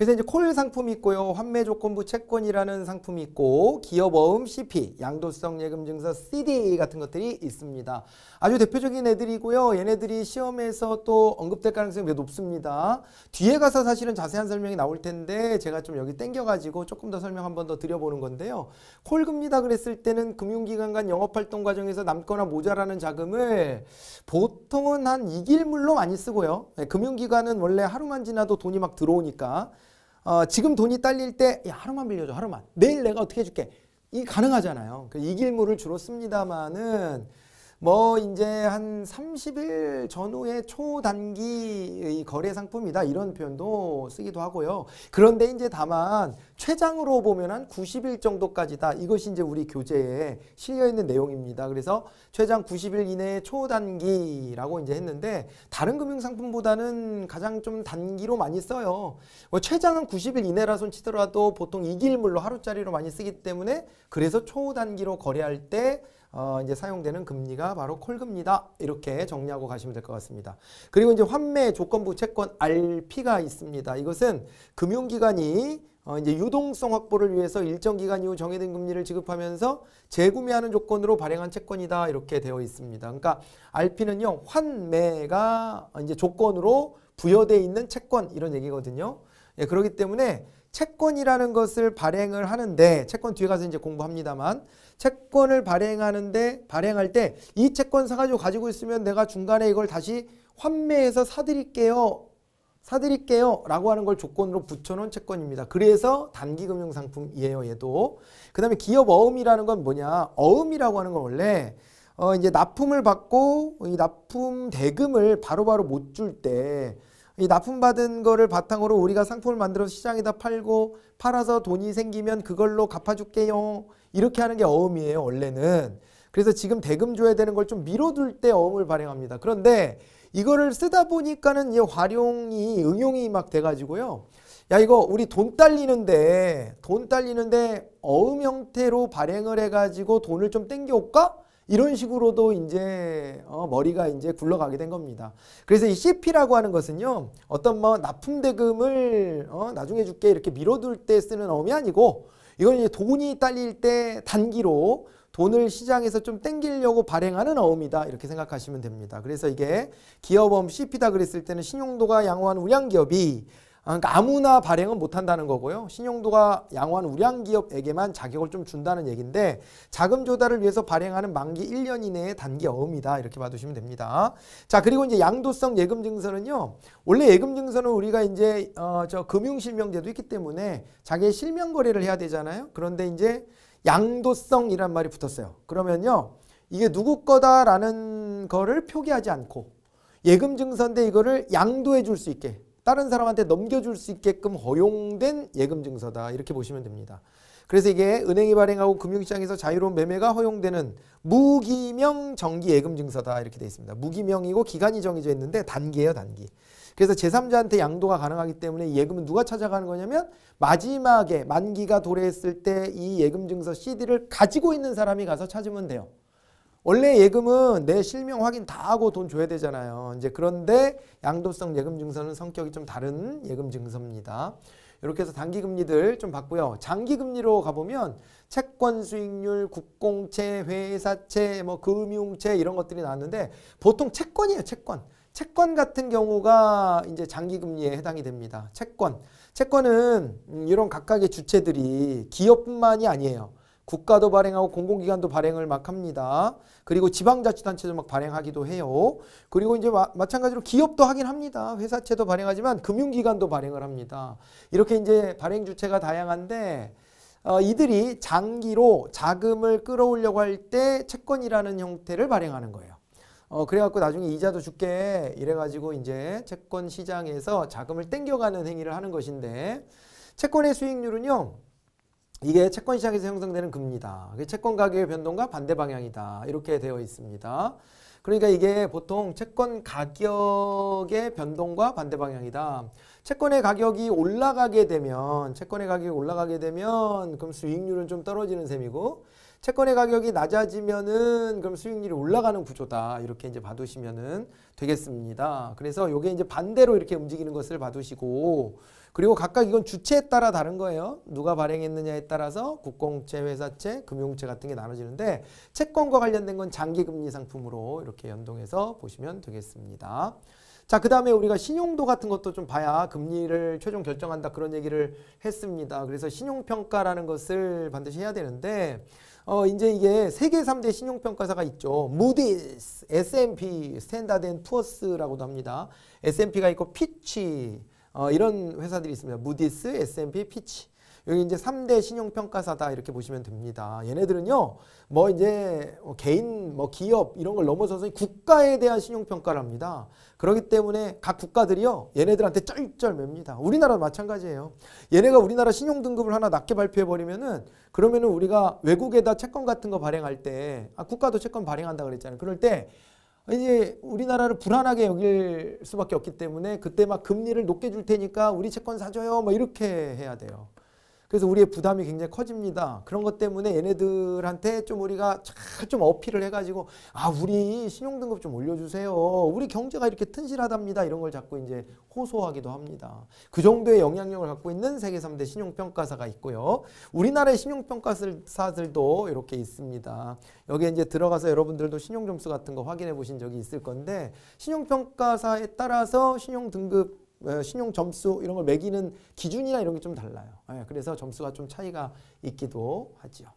그래서 이제 콜 상품이 있고요. 환매 조건부 채권이라는 상품이 있고 기업어음 CP, 양도성 예금 증서 CD 같은 것들이 있습니다. 아주 대표적인 애들이고요. 얘네들이 시험에서 또 언급될 가능성이 매우 높습니다. 뒤에 가서 사실은 자세한 설명이 나올 텐데 제가 좀 여기 땡겨 가지고 조금 더 설명 한번 더 드려보는 건데요. 콜 금리다 그랬을 때는 금융기관 간 영업활동 과정에서 남거나 모자라는 자금을 보통은 한 이길물로 많이 쓰고요. 네, 금융기관은 원래 하루만 지나도 돈이 막 들어오니까 어, 지금 돈이 딸릴 때 야, 하루만 빌려줘 하루만 내일 내가 어떻게 해줄게 이 가능하잖아요. 그이 길물을 주로 씁니다마는 뭐 이제 한 30일 전후에 초단기 거래 상품이다 이런 표현도 쓰기도 하고요. 그런데 이제 다만 최장으로 보면 한 90일 정도까지다 이것이 이제 우리 교재에 실려 있는 내용입니다. 그래서 최장 90일 이내에 초단기라고 이제 했는데 다른 금융 상품보다는 가장 좀 단기로 많이 써요. 뭐 최장은 90일 이내라 손 치더라도 보통 이길물로 하루짜리로 많이 쓰기 때문에 그래서 초단기로 거래할 때 어, 이제 사용되는 금리가 바로 콜금리다. 이렇게 정리하고 가시면 될 것 같습니다. 그리고 이제 환매 조건부 채권 RP가 있습니다. 이것은 금융기관이 어, 이제 유동성 확보를 위해서 일정 기간 이후 정해진 금리를 지급하면서 재구매하는 조건으로 발행한 채권이다 이렇게 되어 있습니다. 그러니까 RP는요 환매가 이제 조건으로 부여돼 있는 채권 이런 얘기거든요. 예, 그렇기 때문에 채권이라는 것을 발행을 하는데 채권 뒤에 가서 이제 공부합니다만 채권을 발행하는데 발행할 때 이 채권 사가지고 가지고 있으면 내가 중간에 이걸 다시 환매해서 사드릴게요. 사드릴게요 라고 하는 걸 조건으로 붙여놓은 채권입니다. 그래서 단기금융상품이에요. 얘도. 그 다음에 기업 어음이라는 건 뭐냐. 어음이라고 하는 건 원래 어 이제 납품을 받고 이 납품 대금을 바로바로 못줄때 이 납품받은 거를 바탕으로 우리가 상품을 만들어서 시장에다 팔고 팔아서 돈이 생기면 그걸로 갚아줄게요. 이렇게 하는 게 어음이에요, 원래는. 그래서 지금 대금 줘야 되는 걸 좀 미뤄둘 때 어음을 발행합니다. 그런데 이거를 쓰다 보니까는 이 활용이, 응용이 막 돼가지고요. 야, 이거 우리 돈 딸리는데, 돈 딸리는데 어음 형태로 발행을 해가지고 돈을 좀 땡겨올까? 이런 식으로도 이제 어, 머리가 이제 굴러가게 된 겁니다. 그래서 이 CP라고 하는 것은요. 어떤 뭐 납품 대금을 어, 나중에 줄게 이렇게 밀어둘 때 쓰는 어음이 아니고 이건 이제 돈이 딸릴 때 단기로 돈을 시장에서 좀 땡기려고 발행하는 어음이다 이렇게 생각하시면 됩니다. 그래서 이게 기업어음 CP다 그랬을 때는 신용도가 양호한 우량 기업이 아, 그러니까 아무나 발행은 못한다는 거고요. 신용도가 양호한 우량기업에게만 자격을 좀 준다는 얘기인데 자금 조달을 위해서 발행하는 만기 1년 이내의 단기 어음이다. 이렇게 봐두시면 됩니다. 자 그리고 이제 양도성 예금증서는요. 원래 예금증서는 우리가 이제 어, 저 금융실명제도 있기 때문에 자기의 실명거래를 해야 되잖아요. 그런데 이제 양도성이란 말이 붙었어요. 그러면요. 이게 누구 거다라는 거를 표기하지 않고 예금증서인데 이거를 양도해 줄 수 있게 다른 사람한테 넘겨줄 수 있게끔 허용된 예금 증서다 이렇게 보시면 됩니다. 그래서 이게 은행이 발행하고 금융시장에서 자유로운 매매가 허용되는 무기명 정기 예금 증서다 이렇게 되어 있습니다. 무기명이고 기간이 정해져 있는데 단기예요 단기. 그래서 제3자한테 양도가 가능하기 때문에 예금은 누가 찾아가는 거냐면 마지막에 만기가 도래했을 때 이 예금 증서 CD를 가지고 있는 사람이 가서 찾으면 돼요. 원래 예금은 내 실명 확인 다 하고 돈 줘야 되잖아요. 이제 그런데 양도성 예금 증서는 성격이 좀 다른 예금 증서입니다. 이렇게 해서 단기 금리들 좀 봤고요. 장기 금리로 가보면 채권 수익률, 국공채, 회사채, 뭐 금융채 이런 것들이 나왔는데 보통 채권이에요, 채권. 채권 같은 경우가 이제 장기 금리에 해당이 됩니다. 채권. 채권은 음, 이런 각각의 주체들이 기업뿐만이 아니에요. 국가도 발행하고 공공기관도 발행을 막 합니다. 그리고 지방자치단체도 막 발행하기도 해요. 그리고 이제 마, 마찬가지로 기업도 하긴 합니다. 회사채도 발행하지만 금융기관도 발행을 합니다. 이렇게 이제 발행 주체가 다양한데 어, 이들이 장기로 자금을 끌어올려고 할 때 채권이라는 형태를 발행하는 거예요. 어, 그래갖고 나중에 이자도 줄게 이래가지고 이제 채권 시장에서 자금을 땡겨가는 행위를 하는 것인데 채권의 수익률은요. 이게 채권 시장에서 형성되는 금리다. 채권 가격의 변동과 반대 방향이다. 이렇게 되어 있습니다. 그러니까 이게 보통 채권 가격의 변동과 반대 방향이다. 채권의 가격이 올라가게 되면 채권의 가격이 올라가게 되면 그럼 수익률은 좀 떨어지는 셈이고 채권의 가격이 낮아지면은 그럼 수익률이 올라가는 구조다. 이렇게 이제 봐두시면은 되겠습니다. 그래서 이게 이제 반대로 이렇게 움직이는 것을 봐두시고 그리고 각각 이건 주체에 따라 다른 거예요. 누가 발행했느냐에 따라서 국공채, 회사채, 금융채 같은 게 나눠지는데 채권과 관련된 건 장기금리 상품으로 이렇게 연동해서 보시면 되겠습니다. 자, 그 다음에 우리가 신용도 같은 것도 좀 봐야 금리를 최종 결정한다 그런 얘기를 했습니다. 그래서 신용평가라는 것을 반드시 해야 되는데 어, 이제 이게 세계 3대 신용평가사가 있죠. 무디스, S&P, 스탠다드 앤 푸어스라고도 합니다. S&P가 있고 피치, 어, 이런 회사들이 있습니다. 무디스, S&P, 피치. 여기 이제 3대 신용평가사다 이렇게 보시면 됩니다. 얘네들은요, 뭐 이제 뭐 개인, 뭐 기업 이런 걸 넘어서서 국가에 대한 신용평가를 합니다. 그렇기 때문에 각 국가들이요, 얘네들한테 쩔쩔맵니다. 우리나라 마찬가지예요. 얘네가 우리나라 신용등급을 하나 낮게 발표해버리면은 그러면은 우리가 외국에다 채권 같은 거 발행할 때, 아, 국가도 채권 발행한다 그랬잖아요. 그럴 때 이제 우리나라를 불안하게 여길 수밖에 없기 때문에 그때 막 금리를 높게 줄 테니까 우리 채권 사줘요. 뭐 이렇게 해야 돼요. 그래서 우리의 부담이 굉장히 커집니다. 그런 것 때문에 얘네들한테 좀 우리가 잘좀 어필을 해가지고 아 우리 신용등급 좀 올려주세요. 우리 경제가 이렇게 튼실하답니다. 이런 걸 자꾸 이제 호소하기도 합니다. 그 정도의 영향력을 갖고 있는 세계 3대 신용평가사가 있고요. 우리나라의 신용평가사들도 이렇게 있습니다. 여기에 이제 들어가서 여러분들도 신용점수 같은 거 확인해 보신 적이 있을 건데 신용평가사에 따라서 신용등급 어, 신용 점수 이런 걸 매기는 기준이나 이런 게 좀 달라요. 예, 그래서 점수가 좀 차이가 있기도 하지요.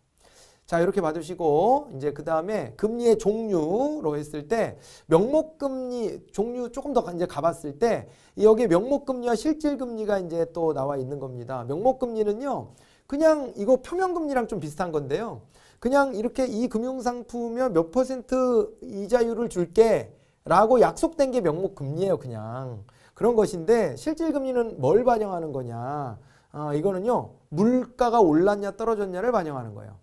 자 이렇게 봐주시고 이제 그 다음에 금리의 종류로 했을 때 명목금리 종류 조금 더 이제 가봤을 때 여기 명목금리와 실질금리가 이제 또 나와 있는 겁니다. 명목금리는요 그냥 이거 표면금리랑 좀 비슷한 건데요. 그냥 이렇게 이 금융상품에 몇 퍼센트 이자율을 줄게 라고 약속된 게 명목금리예요 그냥. 그런 것인데 실질 금리는 뭘 반영하는 거냐? 어, 이거는요 물가가 올랐냐 떨어졌냐를 반영하는 거예요.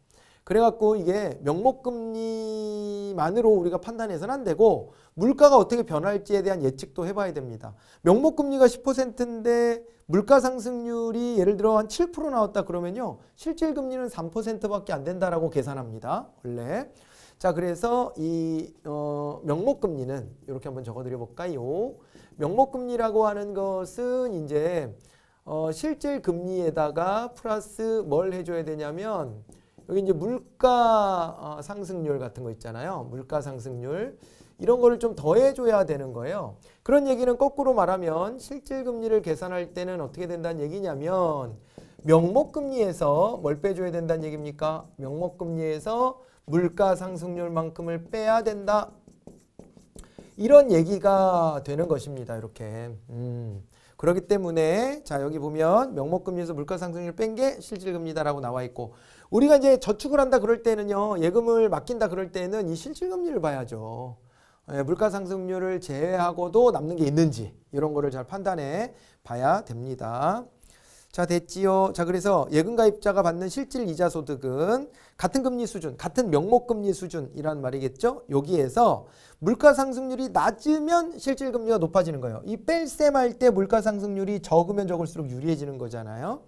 그래갖고 이게 명목금리만으로 우리가 판단해서는 안 되고 물가가 어떻게 변할지에 대한 예측도 해봐야 됩니다. 명목금리가 10%인데 물가상승률이 예를 들어 한 7% 나왔다 그러면요. 실질금리는 3%밖에 안 된다라고 계산합니다. 원래. 자 그래서 이 어, 명목금리는 이렇게 한번 적어드려볼까요? 명목금리라고 하는 것은 이제 어, 실질 금리에다가 플러스 뭘 해줘야 되냐면 여기 이제 물가 어, 상승률 같은 거 있잖아요. 물가 상승률 이런 거를 좀 더해줘야 되는 거예요. 그런 얘기는 거꾸로 말하면 실질 금리를 계산할 때는 어떻게 된다는 얘기냐면 명목금리에서 뭘 빼줘야 된다는 얘기입니까? 명목금리에서 물가 상승률만큼을 빼야 된다. 이런 얘기가 되는 것입니다. 이렇게. 음. 그렇기 때문에 자 여기 보면 명목금리에서 물가상승률 뺀 게 실질금리다라고 나와 있고 우리가 이제 저축을 한다 그럴 때는요 예금을 맡긴다 그럴 때는 이 실질금리를 봐야죠 예, 물가상승률을 제외하고도 남는 게 있는지 이런 거를 잘 판단해 봐야 됩니다. 자 됐지요. 자 그래서 예금가입자가 받는 실질 이자 소득은 같은 금리 수준, 같은 명목 금리 수준이란 말이겠죠. 여기에서 물가 상승률이 낮으면 실질 금리가 높아지는 거예요. 이 뺄셈 할때 물가 상승률이 적으면 적을수록 유리해지는 거잖아요.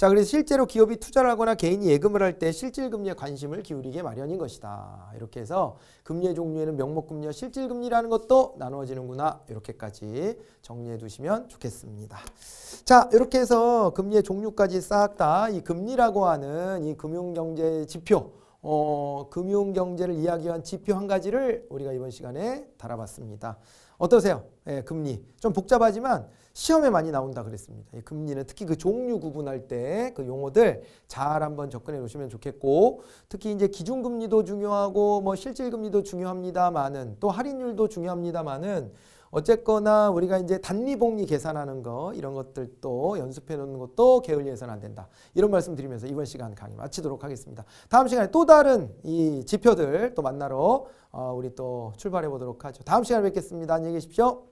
자, 그래서 실제로 기업이 투자를 하거나 개인이 예금을 할 때 실질금리에 관심을 기울이게 마련인 것이다. 이렇게 해서 금리의 종류에는 명목금리와 실질금리라는 것도 나누어지는구나. 이렇게까지 정리해 두시면 좋겠습니다. 자, 이렇게 해서 금리의 종류까지 싹 다 이 금리라고 하는 이 금융경제 지표 어, 금융 경제를 이야기한 지표 한 가지를 우리가 이번 시간에 달아봤습니다. 어떠세요? 예, 금리. 좀 복잡하지만 시험에 많이 나온다 그랬습니다. 금리는 특히 그 종류 구분할 때 그 용어들 잘 한번 접근해 놓으시면 좋겠고 특히 이제 기준금리도 중요하고 뭐 실질금리도 중요합니다만은 또 할인율도 중요합니다만은 어쨌거나 우리가 이제 단리복리 계산하는 거 이런 것들도 연습해 놓는 것도 게을리해서는 안 된다. 이런 말씀 드리면서 이번 시간 강의 마치도록 하겠습니다. 다음 시간에 또 다른 이 지표들 또 만나러 어 우리 또 출발해 보도록 하죠. 다음 시간에 뵙겠습니다. 안녕히 계십시오.